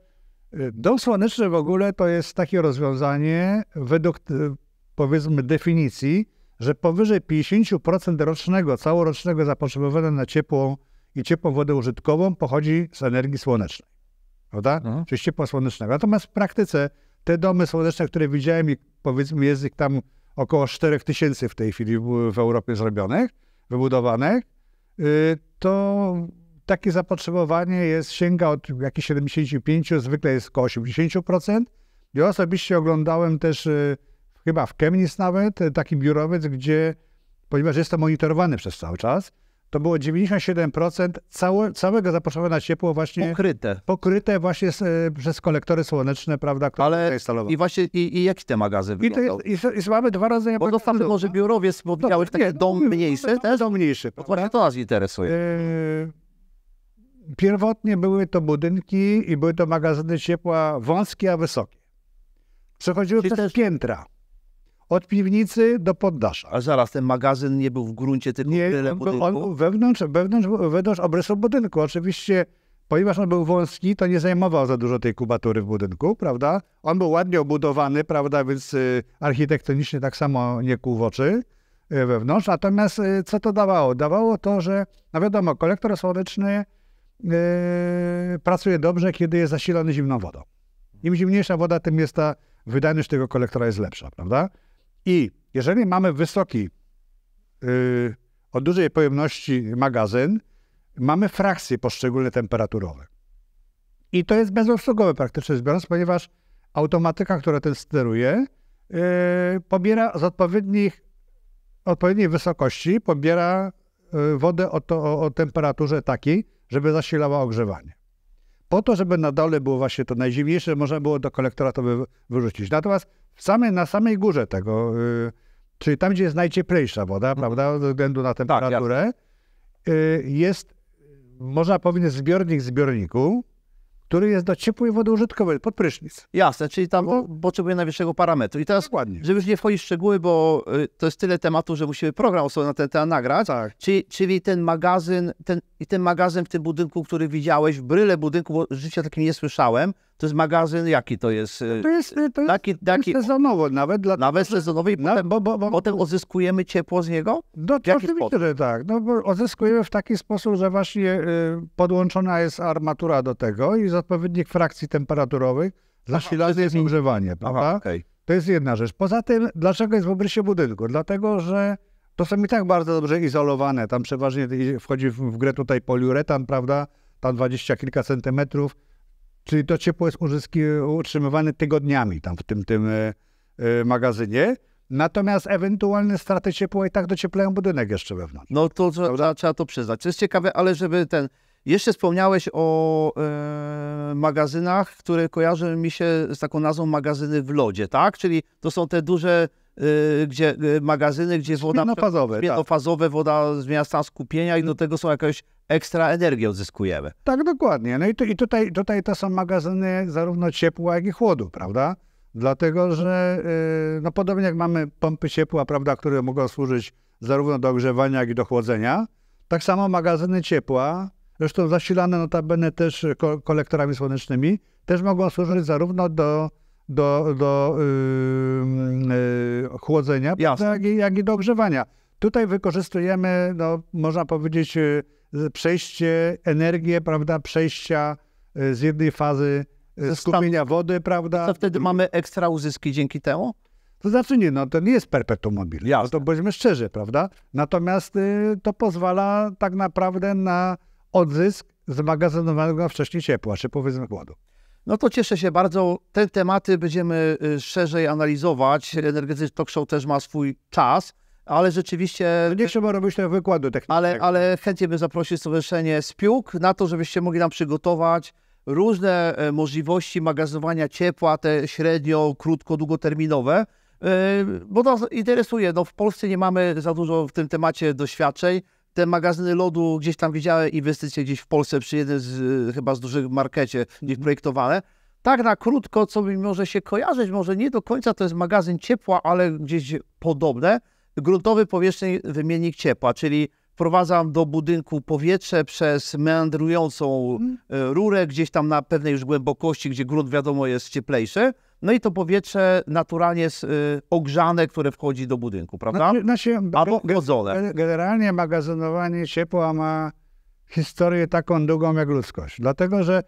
Dom słoneczny w ogóle to jest takie rozwiązanie według e, powiedzmy definicji, że powyżej 50% rocznego, całorocznego zapotrzebowania na ciepłą i ciepłą wodę użytkową pochodzi z energii słonecznej. Prawda? Mhm. Czyli z ciepła słonecznego. Natomiast w praktyce te domy słoneczne, które widziałem i powiedzmy jest ich tam około 4000 w tej chwili w Europie zrobionych, wybudowanych, y, to takie zapotrzebowanie jest, sięga od jakichś 75, zwykle jest około 80%. Ja osobiście oglądałem też y, chyba w Chemnitz nawet y, taki biurowiec, gdzie, ponieważ jest to monitorowane przez cały czas, to było 97% całe, całego zapotrzebowania na ciepło właśnie pokryte, pokryte właśnie z, y, przez kolektory słoneczne, prawda, które Ale I właśnie, i, i jaki te magazyny? I, to i, i mamy dwa rodzaje Bo dostawcy no. może biurowiec, bo no, miałeś takie nie, dom no, mniejszy no, też? Dom mniejszy, no prawda? Właśnie to nas interesuje. Yy Pierwotnie były to budynki i były to magazyny ciepła wąskie, a wysokie. Przechodziły Czyli przez też... piętra. Od piwnicy do poddasza. A zaraz, ten magazyn nie był w gruncie, tylko nie, tyle budynku? Nie, wewnątrz, wewnątrz, wewnątrz obrysu budynku. Oczywiście, ponieważ on był wąski, to nie zajmował za dużo tej kubatury w budynku, prawda? On był ładnie obudowany, prawda, więc y, architektonicznie tak samo nie kół w oczy y, wewnątrz. Natomiast y, co to dawało? Dawało to, że, no wiadomo, kolektor słoneczny Yy, pracuje dobrze, kiedy jest zasilony zimną wodą. Im zimniejsza woda, tym jest ta wydajność tego kolektora jest lepsza, prawda? I jeżeli mamy wysoki, yy, o dużej pojemności magazyn, mamy frakcje poszczególne temperaturowe. I to jest bezobsługowe praktycznie biorąc, ponieważ automatyka, która ten steruje, yy, pobiera z odpowiednich, odpowiedniej wysokości, pobiera wodę o, to, o temperaturze takiej, żeby zasilała ogrzewanie. Po to, żeby na dole było właśnie to najzimniejsze, można było do kolektora to wy, wyrzucić. Natomiast same, na samej górze tego, y, czyli tam, gdzie jest najcieplejsza woda, hmm. prawda, ze względu na tak, temperaturę, tak, jest, można powiedzieć, zbiornik zbiorniku, który jest do ciepłej wody użytkowej, pod prysznic. Jasne, czyli tam bo potrzebuje najwyższego parametru. I teraz, Dokładnie. żeby już nie wchodzić w szczegóły, bo y, to jest tyle tematu, że musimy program sobie na ten temat nagrać. Tak. Czyli, czyli ten magazyn, ten, i ten magazyn w tym budynku, który widziałeś, w bryle budynku, bo życia takim nie słyszałem, to jest magazyn, jaki to jest? E, to jest, e, to jest taki, taki, sezonowo nawet. Dla... Nawet sezonowy i potem, bo, bo, bo, potem ozyskujemy ciepło z niego? No, oczywiście, że tak. No, bo ozyskujemy w taki sposób, że właśnie e, podłączona jest armatura do tego i z odpowiednich frakcji temperaturowych zasilane jest ogrzewanie, prawda? Aha, okay. To jest jedna rzecz. Poza tym, dlaczego jest w obrysie budynku? Dlatego, że to są i tak bardzo dobrze izolowane. Tam przeważnie wchodzi w grę tutaj poliuretan, prawda? Tam dwadzieścia kilka centymetrów Czyli to ciepło jest utrzymywane tygodniami tam w tym, tym e, e, magazynie. Natomiast ewentualne straty ciepła i tak docieplają budynek jeszcze wewnątrz. No to trzeba, trzeba to przyznać. To jest ciekawe, ale żeby ten... Jeszcze wspomniałeś o e, magazynach, które kojarzą mi się z taką nazwą magazyny w lodzie, tak? Czyli to są te duże Y, gdzie y, magazyny, gdzie jest woda zmienofazowe, zmienofazowe tak. woda zmienia stan skupienia i do mm. tego są jakoś ekstra energię odzyskujemy. Tak, dokładnie. No i, tu, i tutaj, tutaj to są magazyny zarówno ciepła, jak i chłodu, prawda? Dlatego, że y, no podobnie jak mamy pompy ciepła, prawda, które mogą służyć zarówno do ogrzewania, jak i do chłodzenia, tak samo magazyny ciepła, zresztą zasilane notabene też kolektorami słonecznymi, też mogą służyć zarówno do do, do yy, yy, chłodzenia, jak i, jak i, do ogrzewania. Tutaj wykorzystujemy, no, można powiedzieć, y, przejście, energię, prawda, przejścia y, z jednej fazy y, skupienia wody, prawda. wtedy mm. mamy ekstra uzyski dzięki temu? To znaczy nie, no to nie jest perpetuum mobile, no Jasne. to bądźmy szczerzy, prawda? Natomiast to pozwala tak naprawdę na odzysk zmagazynowanego wcześniej ciepła, czy powiedzmy chłodu. No to cieszę się bardzo. Te tematy będziemy y, szerzej analizować. Energetyczny Talk Show też ma swój czas, ale rzeczywiście... Nie trzeba robić tego wykładu technicznego. Ale, ale chętnie bym zaprosił Stowarzyszenie Spiłk na to, żebyście mogli nam przygotować różne e, możliwości magazynowania ciepła, te średnio, krótko, długoterminowe, e, bo nas interesuje. No, w Polsce nie mamy za dużo w tym temacie doświadczeń te magazyny lodu gdzieś tam widziałem inwestycje gdzieś w Polsce przy jednym z y, chyba z dużych markecie, gdzieś mhm. projektowane. Tak na krótko, co mi może się kojarzyć, może nie do końca to jest magazyn ciepła, ale gdzieś podobne. Gruntowy powierzchni wymiennik ciepła, czyli wprowadzam do budynku powietrze przez meandrującą mhm. y, rurę gdzieś tam na pewnej już głębokości, gdzie grunt wiadomo jest cieplejszy no i to powietrze naturalnie jest y, ogrzane, które wchodzi do budynku, prawda? Znaczy, znaczy Albo godzone. Generalnie magazynowanie ciepła ma historię taką długą jak ludzkość. Dlatego, że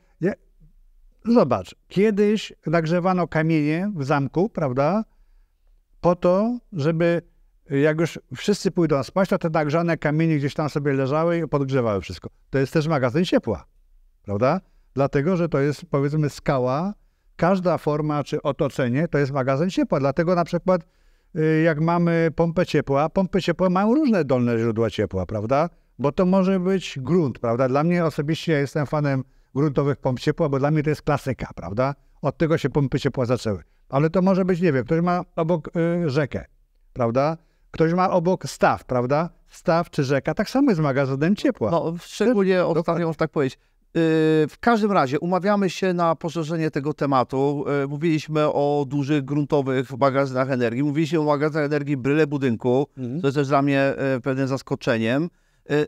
zobacz, kiedyś nagrzewano kamienie w zamku, prawda? Po to, żeby jak już wszyscy pójdą spać, to te nagrzane kamienie gdzieś tam sobie leżały i podgrzewały wszystko. To jest też magazyn ciepła, prawda? Dlatego, że to jest powiedzmy skała, każda forma czy otoczenie to jest magazyn ciepła. Dlatego na przykład y, jak mamy pompę ciepła, pompy ciepła mają różne dolne źródła ciepła, prawda? Bo to może być grunt, prawda? Dla mnie osobiście ja jestem fanem gruntowych pomp ciepła, bo dla mnie to jest klasyka, prawda? Od tego się pompy ciepła zaczęły. Ale to może być, nie wiem, ktoś ma obok y, rzekę, prawda? Ktoś ma obok staw, prawda? Staw czy rzeka, tak samo jest z magazynem ciepła. No, szczególnie ostatnio, można tak powiedzieć, Y, w każdym razie umawiamy się na poszerzenie tego tematu. Y, mówiliśmy o dużych, gruntowych magazynach energii. Mówiliśmy o magazynach energii bryle budynku, mhm. jest też dla mnie y, pewnym zaskoczeniem.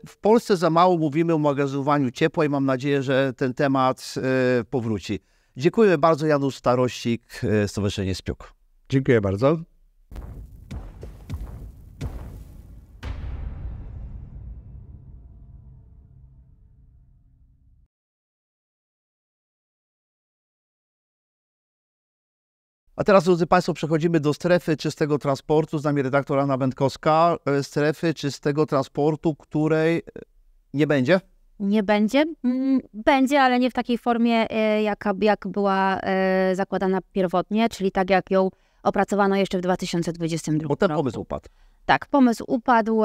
W Polsce za mało mówimy o magazynowaniu ciepła i mam nadzieję, że ten temat powróci. Dziękujemy bardzo Janusz Starościk, Stowarzyszenie Spiuk. Dziękuję bardzo. A teraz, drodzy Państwo, przechodzimy do strefy czystego transportu. Z nami redaktor Anna Wędkowska. E, strefy czystego transportu, której e, nie będzie? Nie będzie? Mm, będzie, ale nie w takiej formie, e, jaka, jak była zakładana pierwotnie, czyli tak jak ją opracowano jeszcze w 2022 Bo ten pomysł upadł. Tak, pomysł upadł.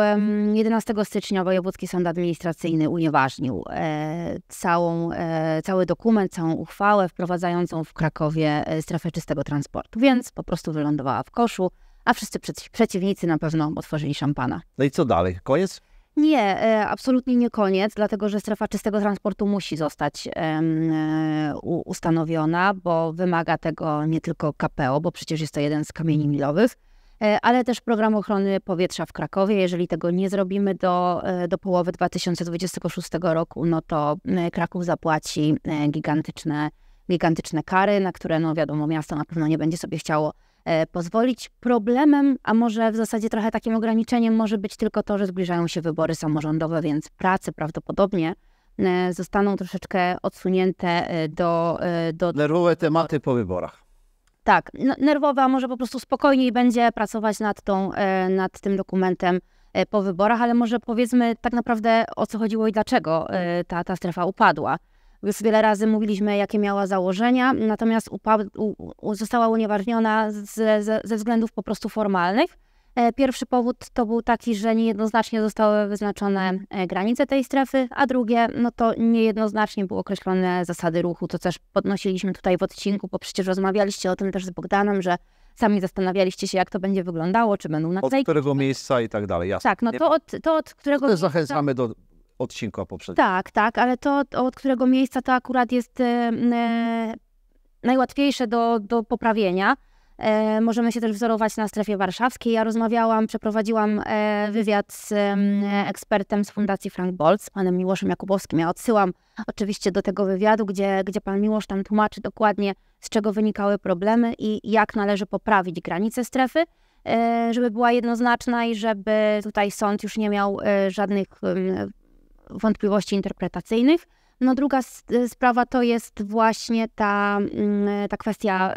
11 mhm. stycznia Wojewódzki Sąd Administracyjny unieważnił e, całą, e, cały dokument, całą uchwałę wprowadzającą w Krakowie e, strefę czystego transportu, więc po prostu wylądowała w koszu, a wszyscy przeciwnicy na pewno otworzyli szampana. No i co dalej? Koniec? Nie, absolutnie nie koniec, dlatego że strefa czystego transportu musi zostać ustanowiona, bo wymaga tego nie tylko KPO, bo przecież jest to jeden z kamieni milowych, E, ale też program ochrony powietrza w Krakowie. Jeżeli tego nie zrobimy do, e, do połowy 2026 roku, no to e, Kraków zapłaci gigantyczne, gigantyczne kary, na które, no wiadomo, miasto na pewno nie będzie sobie chciało pozwolić. Problemem, a może w zasadzie trochę takim ograniczeniem może być tylko to, że zbliżają się wybory samorządowe, więc prace prawdopodobnie zostaną troszeczkę odsunięte do... do... Nerwowe tematy po wyborach. Tak, nerwowa może po prostu spokojniej będzie pracować nad, tą, e, nad tym dokumentem e, po wyborach, ale może powiedzmy tak naprawdę o co chodziło i dlaczego e, ta, ta strefa upadła. Już wiele razy mówiliśmy, jakie miała założenia, natomiast upadł, została unieważniona ze, ze względów po prostu formalnych. E, pierwszy powód to był taki, że niejednoznacznie zostały wyznaczone e, granice tej strefy, a drugie, no to niejednoznacznie były określone zasady ruchu, to też podnosiliśmy tutaj w odcinku, bo przecież rozmawialiście o tym też z Bogdanem, że sami zastanawialiście się, jak to będzie wyglądało, czy będą na naklejki. Od którego miejsca i tak dalej, jasne. Tak, no to od, to od którego... To zachęcamy do odcinka poprzedniego. Tak, tak, ale to od którego miejsca to akurat jest e, najłatwiejsze do, do poprawienia, E, możemy się też wzorować na strefie warszawskiej. Ja rozmawiałam, przeprowadziłam e, wywiad z ekspertem z Fundacji Frank Bolz, panem Miłoszem Jakubowskim. Ja odsyłam oczywiście do tego wywiadu, gdzie, gdzie pan Miłosz tam tłumaczy dokładnie, z czego wynikały problemy i jak należy poprawić granice strefy, e, żeby była jednoznaczna i żeby tutaj sąd już nie miał żadnych wątpliwości interpretacyjnych. No druga y, sprawa to jest właśnie ta, mm, y, ta kwestia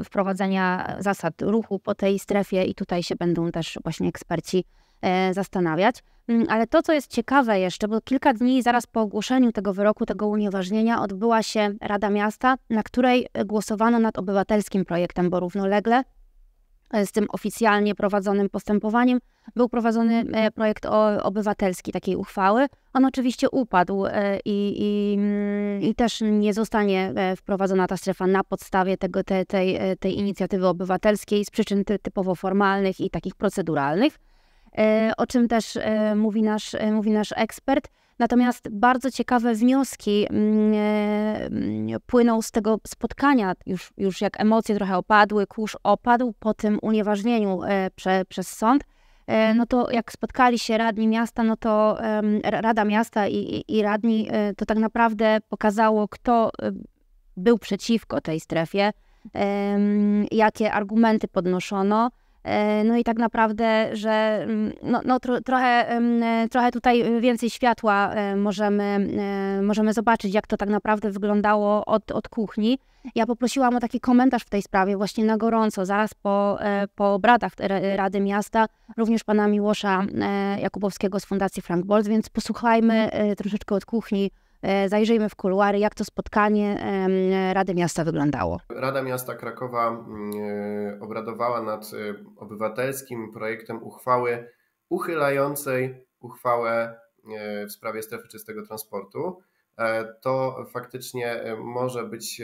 y, wprowadzenia zasad ruchu po tej strefie i tutaj się będą też właśnie eksperci zastanawiać. Mm, ale to, co jest ciekawe jeszcze, bo kilka dni zaraz po ogłoszeniu tego wyroku, tego unieważnienia, odbyła się Rada Miasta, na której głosowano nad obywatelskim projektem, bo równolegle E, z tym oficjalnie prowadzonym postępowaniem, był prowadzony mhm. e, projekt obywatelski takiej uchwały. On oczywiście upadł e, i, i, mm, i też nie zostanie wprowadzona ta strefa na podstawie tego, te, tej, tej inicjatywy obywatelskiej z przyczyn typowo formalnych i takich proceduralnych, mhm. o czym też mówi nasz, mówi nasz ekspert. Natomiast bardzo ciekawe wnioski mm, e, mm, płyną z tego spotkania, już, już jak emocje trochę opadły, kurz opadł po tym unieważnieniu e, prze, przez sąd. E, mhm. No to jak spotkali się radni miasta, no to Rada Miasta i, i, i radni to tak naprawdę pokazało, kto był przeciwko tej strefie, jakie argumenty podnoszono. E, no i tak naprawdę, że mm, no, no tro, trochę, mm, trochę tutaj więcej światła e, możemy, e, możemy zobaczyć, jak to tak naprawdę wyglądało od, od kuchni. Ja poprosiłam o taki komentarz w tej sprawie właśnie na gorąco, zaraz po, po obradach Rady Miasta, również pana Miłosza Jakubowskiego z Fundacji Frank Bolz, więc posłuchajmy troszeczkę od kuchni E, zajrzyjmy w kuluary, jak to spotkanie Rady Miasta wyglądało. Rada Miasta Krakowa mm, e, obradowała nad e, obywatelskim projektem uchwały uchylającej uchwałę w sprawie strefy czystego transportu. To faktycznie może być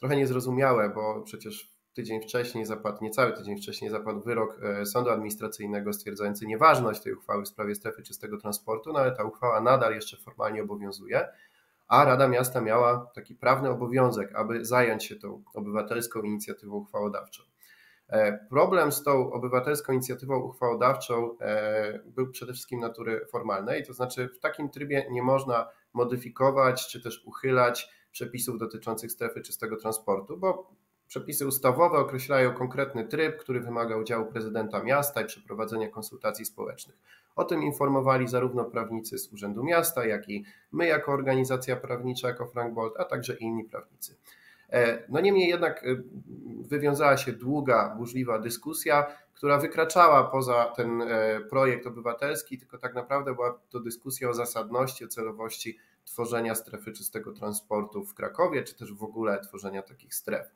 trochę niezrozumiałe, bo przecież tydzień wcześniej zapadł, niecały tydzień wcześniej zapadł wyrok e, sądu administracyjnego stwierdzający nieważność tej uchwały w sprawie strefy czystego transportu, no ale ta uchwała nadal jeszcze formalnie obowiązuje, a Rada Miasta miała taki prawny obowiązek, aby zająć się tą obywatelską inicjatywą uchwałodawczą. E, problem z tą obywatelską inicjatywą uchwałodawczą e, był przede wszystkim natury formalnej, to znaczy w takim trybie nie można modyfikować czy też uchylać przepisów dotyczących strefy czystego transportu, bo Przepisy ustawowe określają konkretny tryb, który wymaga udziału prezydenta miasta i przeprowadzenia konsultacji społecznych. O tym informowali zarówno prawnicy z Urzędu Miasta, jak i my jako organizacja prawnicza, jako Frank Bolt, a także inni prawnicy. E, no niemniej jednak e, wywiązała się długa, burzliwa dyskusja, która wykraczała poza ten e, projekt obywatelski, tylko tak naprawdę była to dyskusja o zasadności, o celowości tworzenia strefy czystego transportu w Krakowie, czy też w ogóle tworzenia takich stref.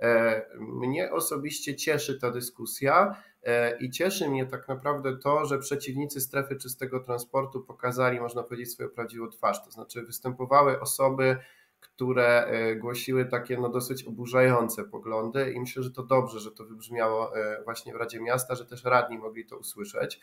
E, mnie osobiście cieszy ta dyskusja e, i cieszy mnie tak naprawdę to, że przeciwnicy strefy czystego transportu pokazali, można powiedzieć, swoją prawdziwą twarz. To znaczy, występowały osoby, które e, głosiły takie no, dosyć oburzające poglądy, i myślę, że to dobrze, że to wybrzmiało właśnie w Radzie Miasta, że też radni mogli to usłyszeć.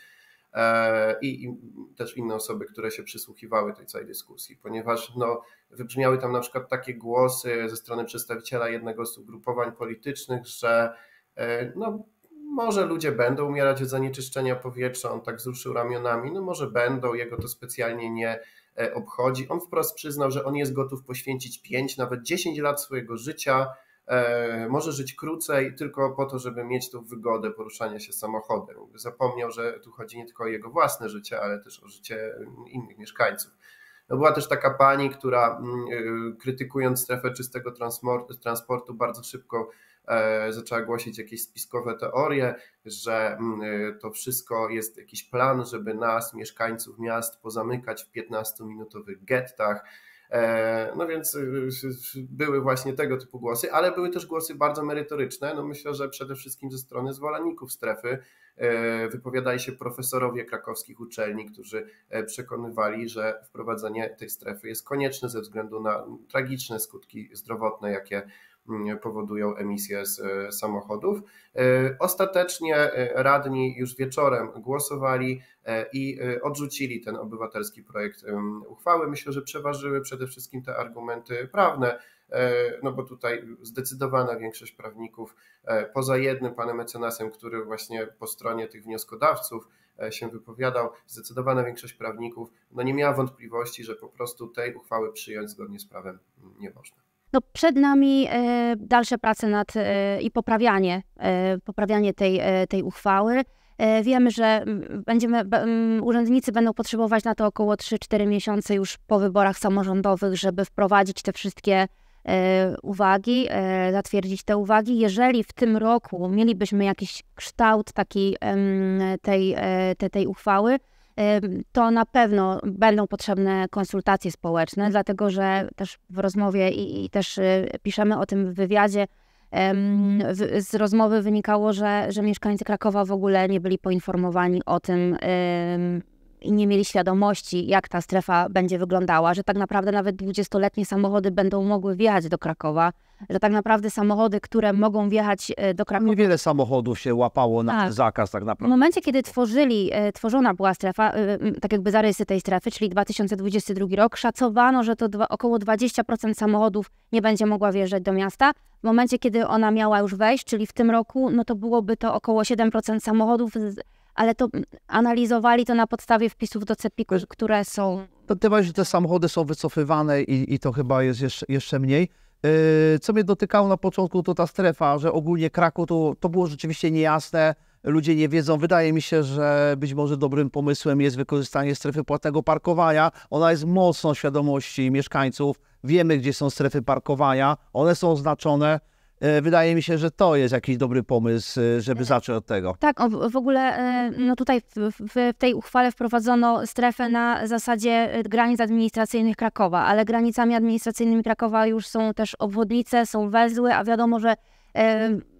E, i, też inne osoby, które się przysłuchiwały tej całej dyskusji, ponieważ no, wybrzmiały tam na przykład takie głosy ze strony przedstawiciela jednego z ugrupowań politycznych, że e, no, może ludzie będą umierać od zanieczyszczenia powietrza, on tak wzruszył ramionami, no może będą, jego to specjalnie nie e, obchodzi. On wprost przyznał, że on jest gotów poświęcić 5, nawet 10 lat swojego życia E, może żyć krócej tylko po to, żeby mieć tą wygodę poruszania się samochodem. Zapomniał, że tu chodzi nie tylko o jego własne życie, ale też o życie innych mieszkańców. No była też taka pani, która mm, e, krytykując strefę czystego transportu bardzo szybko e, zaczęła głosić jakieś spiskowe teorie, że mm, to wszystko jest jakiś plan, żeby nas, mieszkańców miast, pozamykać w 15-minutowych gettach E, no więc y, y, y, były właśnie tego typu głosy, ale były też głosy bardzo merytoryczne. No myślę, że przede wszystkim ze strony zwolenników strefy e, wypowiadali się profesorowie krakowskich uczelni, którzy e, przekonywali, że wprowadzenie tej strefy jest konieczne ze względu na tragiczne skutki zdrowotne, jakie powodują emisję z e, samochodów. E, ostatecznie e, radni już wieczorem głosowali i odrzucili ten obywatelski projekt uchwały. Myślę, że przeważyły przede wszystkim te argumenty prawne no bo tutaj zdecydowana większość prawników, poza jednym panem mecenasem, który właśnie po stronie tych wnioskodawców się wypowiadał, zdecydowana większość prawników no nie miała wątpliwości, że po prostu tej uchwały przyjąć zgodnie z prawem nie można. No, przed nami e, dalsze prace nad e, i poprawianie, e, poprawianie tej, tej uchwały. Wiemy, że mm, będziemy, mm, urzędnicy będą potrzebować na to około 3-4 miesiące już po wyborach samorządowych, żeby wprowadzić te wszystkie uwagi, zatwierdzić te uwagi. Jeżeli w tym roku mielibyśmy jakiś kształt takiej tej, tej, tej uchwały, to na pewno będą potrzebne konsultacje społeczne, mhm. dlatego że też w rozmowie i, i też y, piszemy o tym w wywiadzie, z rozmowy wynikało, że, że mieszkańcy Krakowa w ogóle nie byli poinformowani o tym, i nie mieli świadomości, jak ta strefa będzie wyglądała, że tak naprawdę nawet 20-letnie samochody będą mogły wjechać do Krakowa, że tak naprawdę samochody, które mogą wjechać e, do Krakowa. Niewiele samochodów się łapało na tak. zakaz, tak naprawdę. W momencie, kiedy tworzyli, e, tworzona była strefa, e, tak jakby zarysy tej strefy, czyli 2022 rok, szacowano, że to około 20% samochodów nie będzie mogła wjeżdżać do miasta. W momencie, kiedy ona miała już wejść, czyli w tym roku, no to byłoby to około 7% samochodów. Z, ale to analizowali to na podstawie wpisów do cepiku, które są. To tym że te samochody są wycofywane i, i to chyba jest jeszcze, jeszcze mniej. Yy, co mnie dotykało na początku, to ta strefa, że ogólnie Kraków to, to było rzeczywiście niejasne ludzie nie wiedzą. Wydaje mi się, że być może dobrym pomysłem jest wykorzystanie strefy płatnego parkowania. Ona jest mocno świadomości mieszkańców. Wiemy, gdzie są strefy parkowania, one są oznaczone. E, wydaje mi się, że to jest jakiś dobry pomysł, e, żeby e, zacząć od tego. Tak, w ogóle no tutaj w, w, tej uchwale wprowadzono strefę na zasadzie granic administracyjnych Krakowa, ale granicami administracyjnymi Krakowa już są też obwodnice, są węzły, a wiadomo, że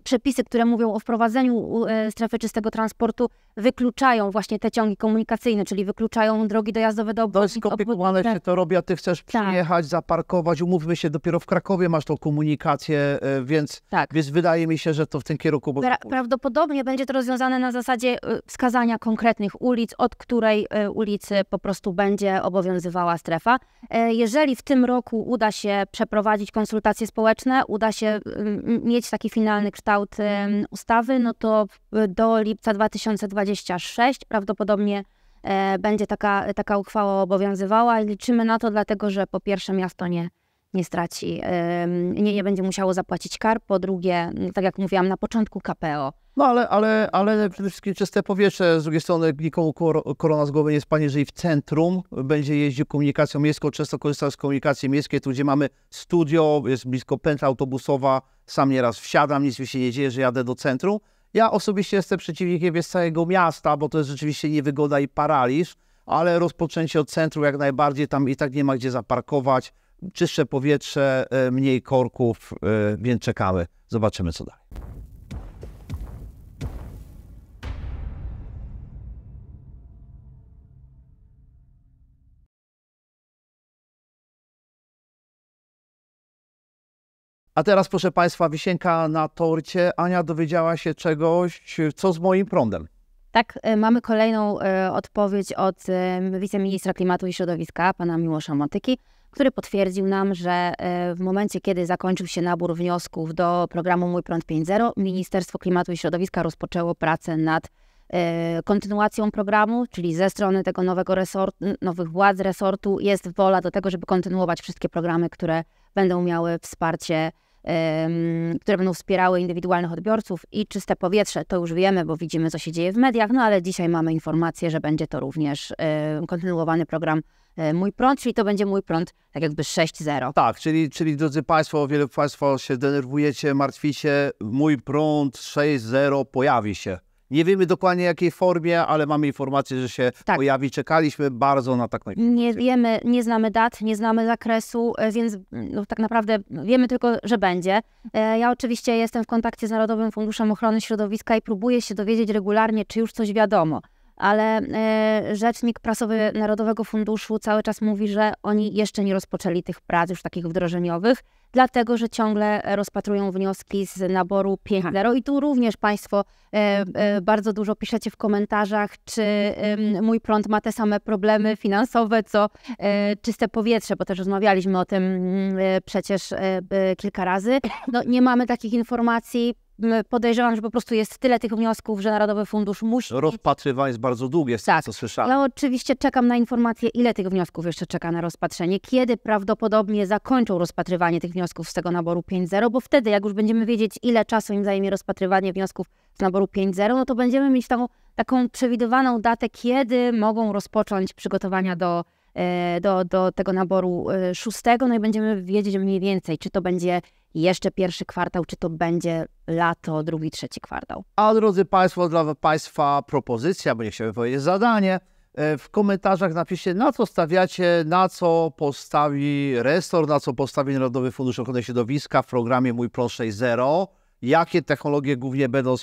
przepisy, które mówią o wprowadzeniu e, strefy czystego transportu, wykluczają właśnie te ciągi komunikacyjne, czyli wykluczają drogi dojazdowe do obwodnic. To jest skomplikowane się to robi, a ty chcesz tak. przyjechać, tak. zaparkować, umówmy się, dopiero w Krakowie masz tą komunikację, e, więc, tak. więc wydaje mi się, że to w tym kierunku... Pra prawdopodobnie będzie to rozwiązane na zasadzie e, wskazania konkretnych ulic, od której ulicy po prostu będzie obowiązywała strefa. Jeżeli w tym roku uda się przeprowadzić konsultacje społeczne, uda się mieć taki finalny kształt, kształt mhm. ustawy, no to e, do lipca 2026 prawdopodobnie e, będzie taka, taka uchwała obowiązywała. Liczymy na to, dlatego że po pierwsze miasto nie nie straci, nie, nie będzie musiało zapłacić kar. Po drugie, tak jak mówiłam na początku, KPO. No ale, ale, ale przede wszystkim czyste powietrze. Z drugiej strony nikomu korona z głowy nie spanie, jeżeli w centrum będzie jeździł komunikacją miejską, często korzysta z komunikacji miejskiej, tu gdzie mamy studio, jest blisko pętla autobusowa, sam nieraz wsiadam, nic mi się nie dzieje, że jadę do centrum. Ja osobiście jestem przeciwnikiem z całego miasta, bo to jest rzeczywiście niewygoda i paraliż, ale rozpoczęcie od centrum jak najbardziej, tam i tak nie ma gdzie zaparkować czystsze powietrze, e, mniej korków, e, więc czekamy. Zobaczymy, co dalej. A teraz, proszę Państwa, wisienka na torcie. Ania dowiedziała się czegoś, co z moim prądem. Tak, e, mamy kolejną odpowiedź od wiceministra klimatu i środowiska, pana Miłosza Motyki który potwierdził nam, że e, w momencie, kiedy zakończył się nabór wniosków do programu Mój Prąd 5.0, Ministerstwo Klimatu i Środowiska rozpoczęło pracę nad e, kontynuacją programu, czyli ze strony tego nowego resortu, nowych władz resortu jest wola do tego, żeby kontynuować wszystkie programy, które będą miały wsparcie, które będą wspierały indywidualnych odbiorców i czyste powietrze. To już wiemy, bo widzimy, co się dzieje w mediach, no ale dzisiaj mamy informację, że będzie to również e, kontynuowany program E, mój prąd, czyli to będzie mój prąd tak jakby 6.0. Tak, czyli, czyli drodzy Państwo, wiele państwo się denerwujecie, martwicie, mój prąd 6.0 pojawi się. Nie wiemy dokładnie jakiej formie, ale mamy informację, że się tak. pojawi. Czekaliśmy bardzo na taką informację. Nie wiemy, nie znamy dat, nie znamy zakresu, e, więc no, tak naprawdę wiemy tylko, że będzie. E, ja oczywiście jestem w kontakcie z Narodowym Funduszem Ochrony Środowiska i próbuję się dowiedzieć regularnie, czy już coś wiadomo ale e, rzecznik prasowy Narodowego Funduszu cały czas mówi, że oni jeszcze nie rozpoczęli tych prac już takich wdrożeniowych, dlatego że ciągle rozpatrują wnioski z naboru 5.0 tak. i tu również Państwo e, e, bardzo dużo piszecie w komentarzach, czy mój prąd ma te same problemy finansowe, co czyste powietrze, bo też rozmawialiśmy o tym mm, przecież kilka razy. No, nie mamy takich informacji, podejrzewam, że po prostu jest tyle tych wniosków, że Narodowy Fundusz musi... Rozpatrywanie jest bardzo długie, z tak. co słyszałem. No oczywiście czekam na informację, ile tych wniosków jeszcze czeka na rozpatrzenie, kiedy prawdopodobnie zakończą rozpatrywanie tych wniosków z tego naboru 5.0, bo wtedy, jak już będziemy wiedzieć, ile czasu im zajmie rozpatrywanie wniosków z naboru 5.0, no to będziemy mieć taką, taką przewidywaną datę, kiedy mogą rozpocząć przygotowania do e, do, do tego naboru e, szóstego, no i będziemy wiedzieć mniej więcej, czy to będzie jeszcze pierwszy kwartał, czy to będzie lato, drugi, trzeci kwartał. A drodzy Państwo, dla Państwa propozycja, bo nie chciałbym powiedzieć zadanie, e, w komentarzach napiszcie, na co stawiacie, na co postawi Restor, na co postawi Narodowy Fundusz Ochrony Środowiska w programie Mój Prąd Zero, jakie technologie głównie będą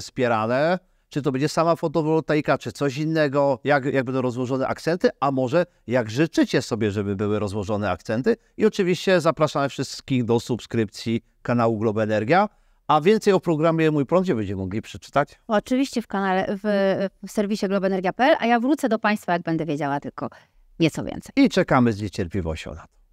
spierane czy to będzie sama fotowoltaika, czy coś innego, jak, jak będą rozłożone akcenty, a może jak życzycie sobie, żeby były rozłożone akcenty. I oczywiście zapraszamy wszystkich do subskrypcji kanału Globe Energia. A więcej o programie Mój Prąd gdzie będziemy mogli przeczytać? Oczywiście w kanale, w, w serwisie globeenergia.pl, a ja wrócę do Państwa, jak będę wiedziała tylko nieco więcej. I czekamy z niecierpliwością na to.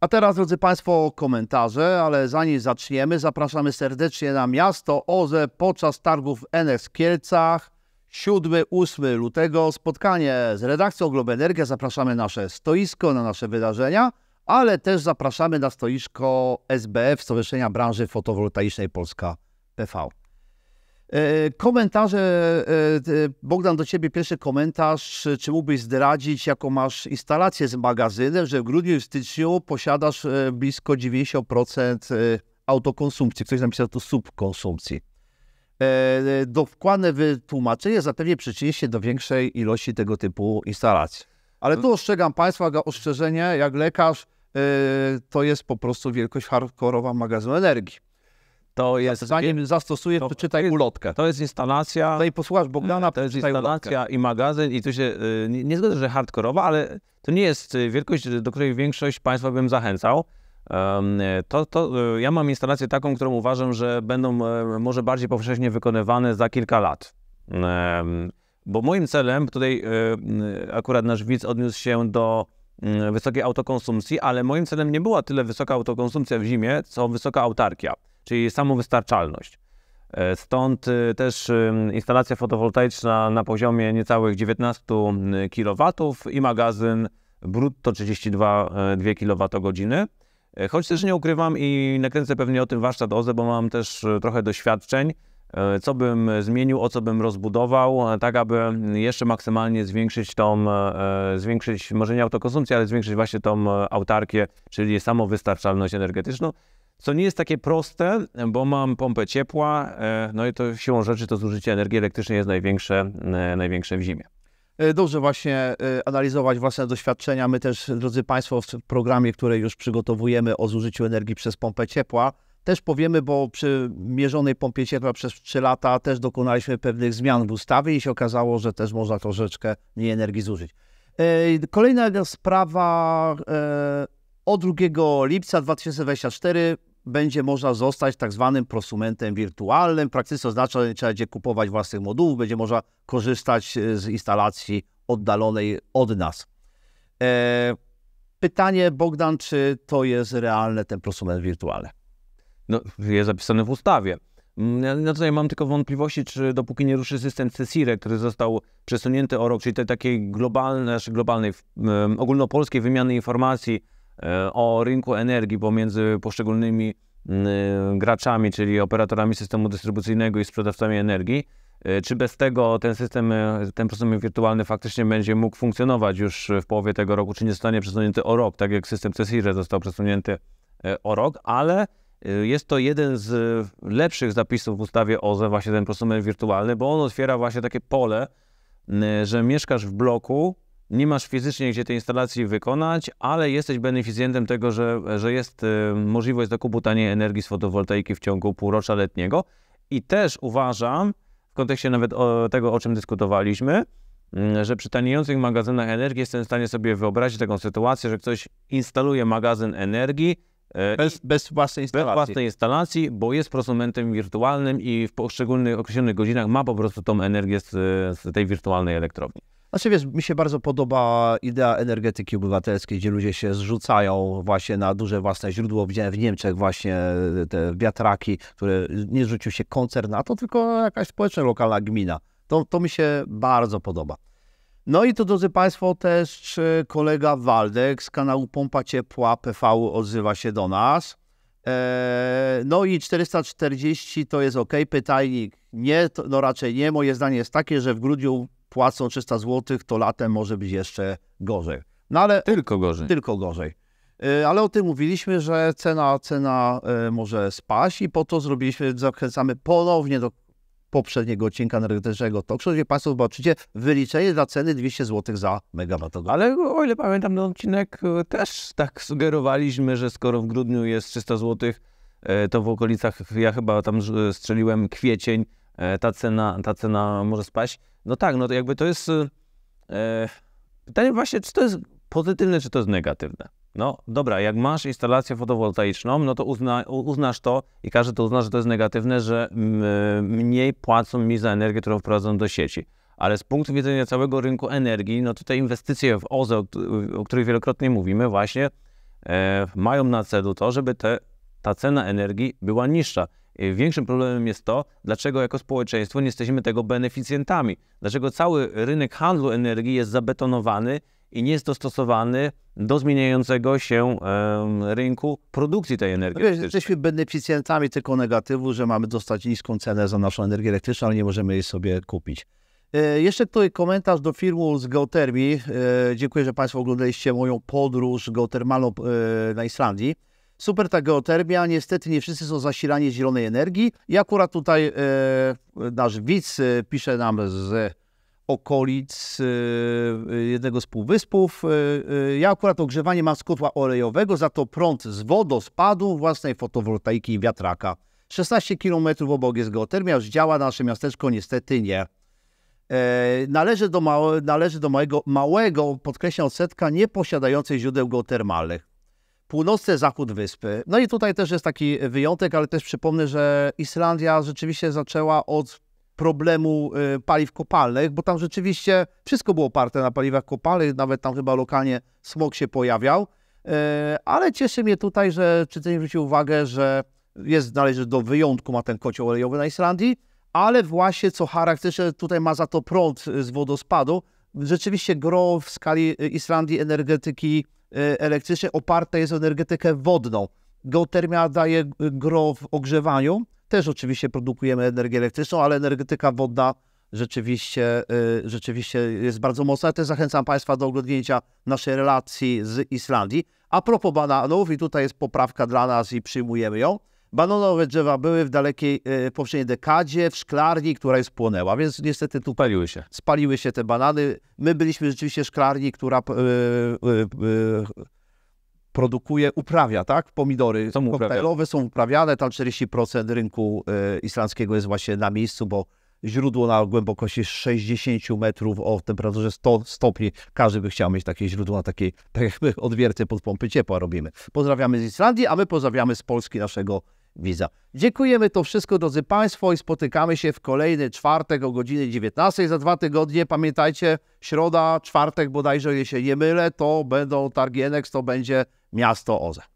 A teraz, drodzy Państwo, komentarze, ale zanim zaczniemy, zapraszamy serdecznie na miasto OZE podczas targów NS w Kielcach. 7-8 lutego spotkanie z redakcją Globe Energia. Zapraszamy nasze stoisko na nasze wydarzenia, ale też zapraszamy na stoisko SBF Stowarzyszenia Branży Fotowoltaicznej Polska PV. E, komentarze, e, Bogdan, do Ciebie pierwszy komentarz. Czy mógłbyś zdradzić, jaką masz instalację z magazynem, że w grudniu i w styczniu posiadasz e, blisko 90% autokonsumpcji? Ktoś napisał tu subkonsumpcji. Dokładne wytłumaczenie zapewnie przyczyni się do większej ilości tego typu instalacji. Ale tu ostrzegam Państwa, ostrzeżenie, jak lekarz, to jest po prostu wielkość hardkorowa magazynu energii. To jest, zanim zastosuję, to, przeczytaj to jest, ulotkę. To jest instalacja. Tutaj no posłuchasz Bogdana, To jest instalacja ulotkę. i magazyn i tu się, y, nie, nie zgodzę, że hardkorowa, ale to nie jest y, wielkość, do której większość Państwa bym zachęcał. Y, to, to ja mam instalację taką, którą uważam, że będą e, może bardziej powszechnie wykonywane za kilka lat. Bo moim celem, tutaj akurat nasz widz odniósł się do mm, wysokiej autokonsumpcji, ale moim celem nie była tyle wysoka autokonsumpcja w zimie, co wysoka autarkia czyli samowystarczalność. E, stąd e, też e, instalacja fotowoltaiczna na poziomie niecałych 19 kW i magazyn brutto 32 kWh. Choć też nie ukrywam i nakręcę pewnie o tym warsztat OZE, bo mam też trochę doświadczeń, co bym zmienił, o co bym rozbudował, tak aby jeszcze maksymalnie zwiększyć tą, zwiększyć może nie autokonsumpcję, ale zwiększyć właśnie tą autarkię, czyli samowystarczalność energetyczną co nie jest takie proste, bo mam pompę ciepła, e, no i to siłą rzeczy to zużycie energii elektrycznej jest największe, e, największe w zimie. E, dobrze właśnie analizować własne doświadczenia. My też, drodzy Państwo, w programie, który już przygotowujemy o zużyciu energii przez pompę ciepła, też powiemy, bo przy mierzonej pompie ciepła przez 3 lata też dokonaliśmy pewnych zmian w ustawie i się okazało, że też można troszeczkę mniej energii zużyć. Kolejna sprawa. Od 2 lipca 2024 będzie można zostać tak zwanym prosumentem wirtualnym. Praktycznie oznacza, że trzeba będzie kupować własnych modułów, będzie można korzystać e, z instalacji oddalonej od nas. E, pytanie, Bogdan, czy to jest realne, ten prosument wirtualny? No, jest zapisany w ustawie. Mm, ja tutaj mam tylko wątpliwości, czy dopóki nie ruszy system CESIRE, który został przesunięty o rok, czyli tej takiej globalnej, znaczy globalnej, ogólnopolskiej wymiany informacji E, o rynku energii pomiędzy poszczególnymi mm, e, graczami, czyli operatorami systemu dystrybucyjnego i sprzedawcami energii. E, czy bez tego ten system, ten system wirtualny faktycznie będzie mógł funkcjonować już w połowie tego roku, czy nie zostanie przesunięty o rok, tak jak system CESIRE został przesunięty o rok, ale jest to jeden z lepszych zapisów w ustawie OZE, właśnie ten prosument wirtualny, bo on otwiera właśnie takie pole, że mieszkasz w bloku, nie masz fizycznie gdzie tej instalacji wykonać, ale jesteś beneficjentem tego, że, że jest y, możliwość zakupu taniej energii z fotowoltaiki w ciągu półrocza letniego. I też uważam, w kontekście nawet tego, o czym dyskutowaliśmy, mm, że przy taniejących magazynach energii jestem w stanie sobie wyobrazić taką sytuację, że ktoś instaluje magazyn energii, y, bez, bez, własnej instalacji. Bez własnej instalacji, bo jest prosumentem wirtualnym i w poszczególnych określonych godzinach ma po prostu tą energię z, z tej wirtualnej elektrowni. Znaczy wiesz, mi się bardzo podoba idea energetyki obywatelskiej, gdzie ludzie się zrzucają właśnie na duże własne źródło. Widziałem w Niemczech właśnie e, te wiatraki, które nie rzucił się koncern na to, tylko jakaś społeczna lokalna gmina. To, to mi się bardzo podoba. No i to, drodzy Państwo, też e, kolega Waldek z kanału Pompa Ciepła PV odzywa się do nas. E, no i 440 to jest ok, pytajnik nie, no raczej nie. Moje zdanie jest takie, że w grudniu płacą 300 zł, to latem może być jeszcze gorzej. No ale tylko gorzej. Tylko gorzej. E, ale o tym mówiliśmy, że cena, cena e, może spaść i po to zrobiliśmy, zachęcamy ponownie do poprzedniego odcinka energetycznego to, gdzie Państwo, zobaczycie wyliczenie dla ceny 200 zł za megawattogodzinę. Ale o ile pamiętam, ten odcinek e, też tak sugerowaliśmy, że skoro w grudniu jest 300 zł, to w okolicach, ja chyba tam strzeliłem kwiecień, E, ta cena, ta cena może spaść. No tak, no to jakby to jest e, e, pytanie właśnie, czy to jest pozytywne, czy to jest negatywne. No dobra, jak masz instalację fotowoltaiczną, no to uzna, uznasz to i każdy to uzna, że to jest negatywne, że e, mniej płacą mi za energię, którą wprowadzą do sieci. Ale z punktu widzenia całego rynku energii, no tutaj inwestycje w OZE, o których wielokrotnie mówimy, właśnie e, mają na celu to, żeby te, ta cena energii była niższa. Y, większym problemem jest to, dlaczego jako społeczeństwo nie jesteśmy tego beneficjentami. Dlaczego cały rynek handlu energii jest zabetonowany i nie jest dostosowany do zmieniającego się rynku produkcji tej energii. No jesteśmy beneficjentami tylko negatywu, że mamy dostać niską cenę za naszą energię elektryczną, ale nie możemy jej sobie kupić. E, jeszcze tutaj komentarz do firmu z geotermii. E, y, dziękuję, że Państwo oglądaliście moją podróż geotermalną na Islandii super ta geotermia, niestety nie wszyscy są zasilani z zielonej energii i akurat tutaj e, nasz widz e, pisze nam z okolic e, jednego z półwyspów. E, e, ja akurat ogrzewanie mam z kotła olejowego, za to prąd z wodospadu, własnej fotowoltaiki i wiatraka. 16 km obok jest geotermia, już działa nasze miasteczko, niestety nie. E, należy do, małe, należy do małego, małego, podkreślam, odsetka nieposiadającej źródeł geotermalnych północny zachód wyspy. No i tutaj też jest taki wyjątek, ale też przypomnę, że Islandia rzeczywiście zaczęła od problemu y, paliw kopalnych, bo tam rzeczywiście wszystko było oparte na paliwach kopalnych, nawet tam chyba lokalnie smog się pojawiał. Y, ale cieszy mnie tutaj, że czytelnik zwrócił uwagę, że jest należy do wyjątku, ma ten kocioł olejowy na Islandii, ale właśnie co charakterystyczne, tutaj ma za to prąd y, z wodospadu. Rzeczywiście gro w skali Islandii energetyki E, elektryczne oparte jest o energetykę wodną. Geotermia daje e, gro w ogrzewaniu. Też oczywiście produkujemy energię elektryczną, ale energetyka wodna rzeczywiście, e, rzeczywiście jest bardzo mocna. Też zachęcam Państwa do oglądnięcia naszej relacji z Islandii. A propos bananów, i tutaj jest poprawka dla nas i przyjmujemy ją. Banonowe drzewa były w dalekiej e, poprzedniej dekadzie w szklarni, która już płonęła, więc niestety tu spaliły się. Spaliły się te banany. My byliśmy rzeczywiście szklarni, która e, e, e, produkuje, uprawia, tak? Pomidory są koktajlowe są uprawiane, tam 40% rynku islandzkiego jest właśnie na miejscu, bo źródło na głębokości 60 metrów o temperaturze 100 stopni. Każdy by chciał mieć takie źródło na takiej, tak jakby pod pompy ciepła robimy. Pozdrawiamy z Islandii, a my pozdrawiamy z Polski naszego Visa. Dziękujemy to wszystko, drodzy Państwo, i spotykamy się w kolejny czwartek o godzinie 19 za dwa tygodnie. Pamiętajcie, środa, czwartek bodajże, jeśli nie mylę, to będą targi Enex, to będzie miasto OZE.